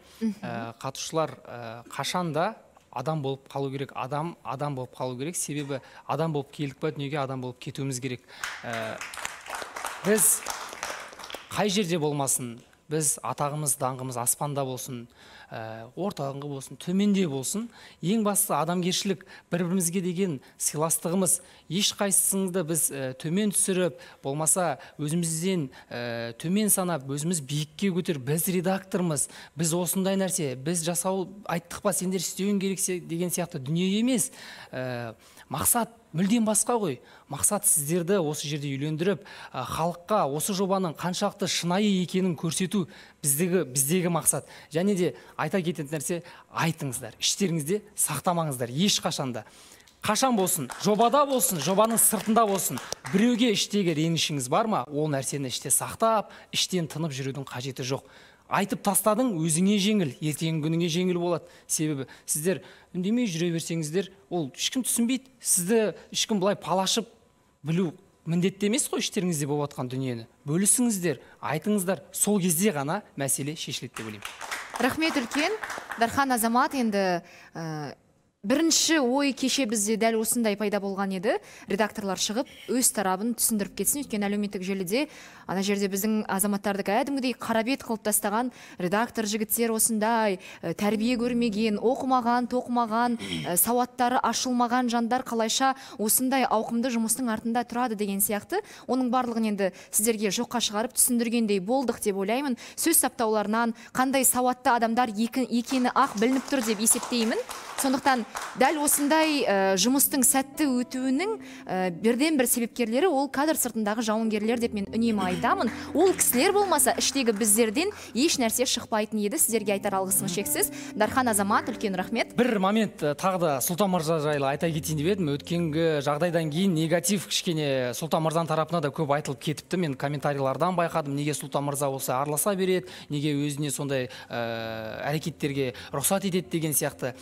ә, қатысушылар ә, қашан да адам болып қалу керек адам адам болып қалу керек себебі адам болып келдік па дүниеге адам болып кетуіміз керек ә, біз қай жерде болмасын біз атағымыз даңғымыз аспанда болсын ә, болсын төменде болсын ең бастысы адамгершілік бір бірімізге деген сыйластығымыз ешқайсысыңызды біз ә, төмен түсіріп болмаса өзімізден ә, төмен санап өзіміз биікке көтер, біз редактормыз біз осындай нәрсе біз жасау айттық па сендер істеуің керек деген сияқты дүние емес ә, мақсат мүлдем басқа ғой мақсат сіздерді осы жерде үйлендіріп халыққа осы жобаның қаншалықты шынайы екенін көрсету біздегі біздегі мақсат және де айта кететін нәрсе айтыңыздар іштеріңізде сақтамаңыздар да қашан болсын жобада болсын жобаның сыртында болсын біреуге іштегі ренішіңіз бар ма ол нәрсені іште сақтап іштен тынып жүрудің қажеті жоқ айтып тастадың өзіңе жеңіл ертеңгі күніңе жеңіл болады себебі сіздер үндемей жүре берсеңіздер ол ешкім түсінбейді сізді ешкім былай палашып білу міндетті емес қой іштеріңізде болып жатқан дүниені бөлісіңіздер айтыңыздар сол кезде ғана мәселе шешіледі деп ойлаймын рахмет үлкен дархан азамат енді э, бірінші ой кеше бізде дәл осындай пайда болған еді редакторлар шығып өз тарабын түсіндіріп кетсін өйткені әлеуметтік желіде ана жерде біздің азаматтарды кәдімгідей қарабет қылып тастаған редактор жігіттер осындай тәрбие көрмеген оқымаған тоқымаған сауаттары ашылмаған жандар қалайша осындай ауқымды жұмыстың артында тұрады деген сияқты оның барлығын енді сіздерге жоққа шығарып түсіндіргендей болдық деп ойлаймын сөз саптауларынан қандай сауатты адамдар екені ақ білініп тұр деп есептеймін сондықтан дәл осындай э, жұмыстың сәтті өтуінің э, бірден бір себепкерлері ол кадр сыртындағы жауынгерлер деп мен үнемі айтамын ол кісілер болмаса іштегі біздерден еш нәрсе шықпайтын еді сіздерге айтар алғысымыз шексіз дархан азамат үлкен рахмет бір момент э, тағы да сұлтан мырза жайлы айта кетейін деп едім өткенгі жағдайдан кейін негатив кішкене сұлтан мырзаның тарапына да көп айтылып кетіпті мен комментарийлардан байқадым неге сұлтан мырза осылай араласа береді неге өзіне сондай әрекеттерге рұқсат етеді деген сияқты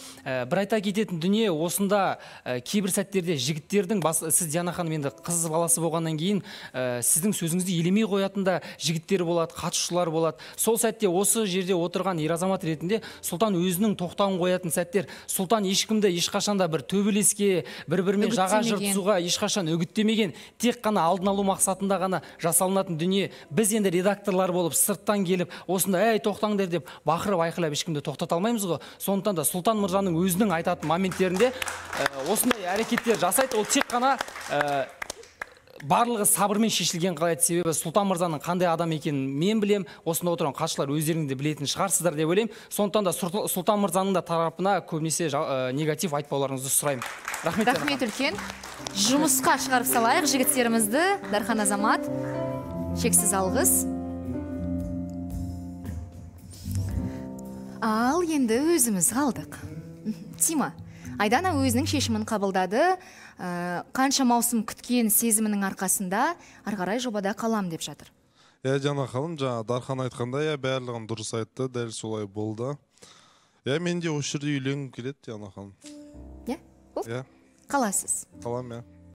бір айта кететін ететін дүние осында ә, кейбір сәттерде жігіттердің бас, сіз диана ханым енді қыз баласы болғаннан кейін ә, сіздің сөзіңізді елемей қоятын да жігіттер болады қатысушылар болады сол сәтте осы жерде отырған ер азамат ретінде сұлтан өзінің тоқтауын қоятын сәттер сұлтан ешкімді ешқашан да бір төбелеске бір бірімен жаға жыртысуға ешқашан үгіттемеген тек қана алдын алу мақсатында ғана жасалынатын дүние біз енді редакторлар болып сырттан келіп осында әй тоқтаңдар деп бақырып айқайлап ешкімді тоқтата алмаймыз ғой сондықтан да сұлтан мырзаның өзінің айтатын моменттерінде э, осындай әрекеттер жасайды ол тек қана э, барлығы сабырмен шешілген қалайды себебі сұлтан мырзаның қандай адам екенін мен білем осында отырған хатшылар өздерің де білетін шығарсыздар деп ойлаймын сондықтан да сұлтан мырзаның да тарапына көбінесе э, негатив айтпауларыңызды сұраймын рахмет рахмет үлкен жұмысқа шығарып салайық жігіттерімізді дархан азамат шексіз алғыс ал енді өзіміз қалдық Тима, айдана өзінің шешімін қабылдады ә, қанша маусым күткен сезімінің арқасында ары қарай жобада қалам деп жатыр иә э, қалым, ханым жаңа дархан айтқандай иә барлығын дұрыс айтты дәл солай болды иә мен де осы жерде үйленгім келеді диана ханым иә иә қаласыз қаламын иә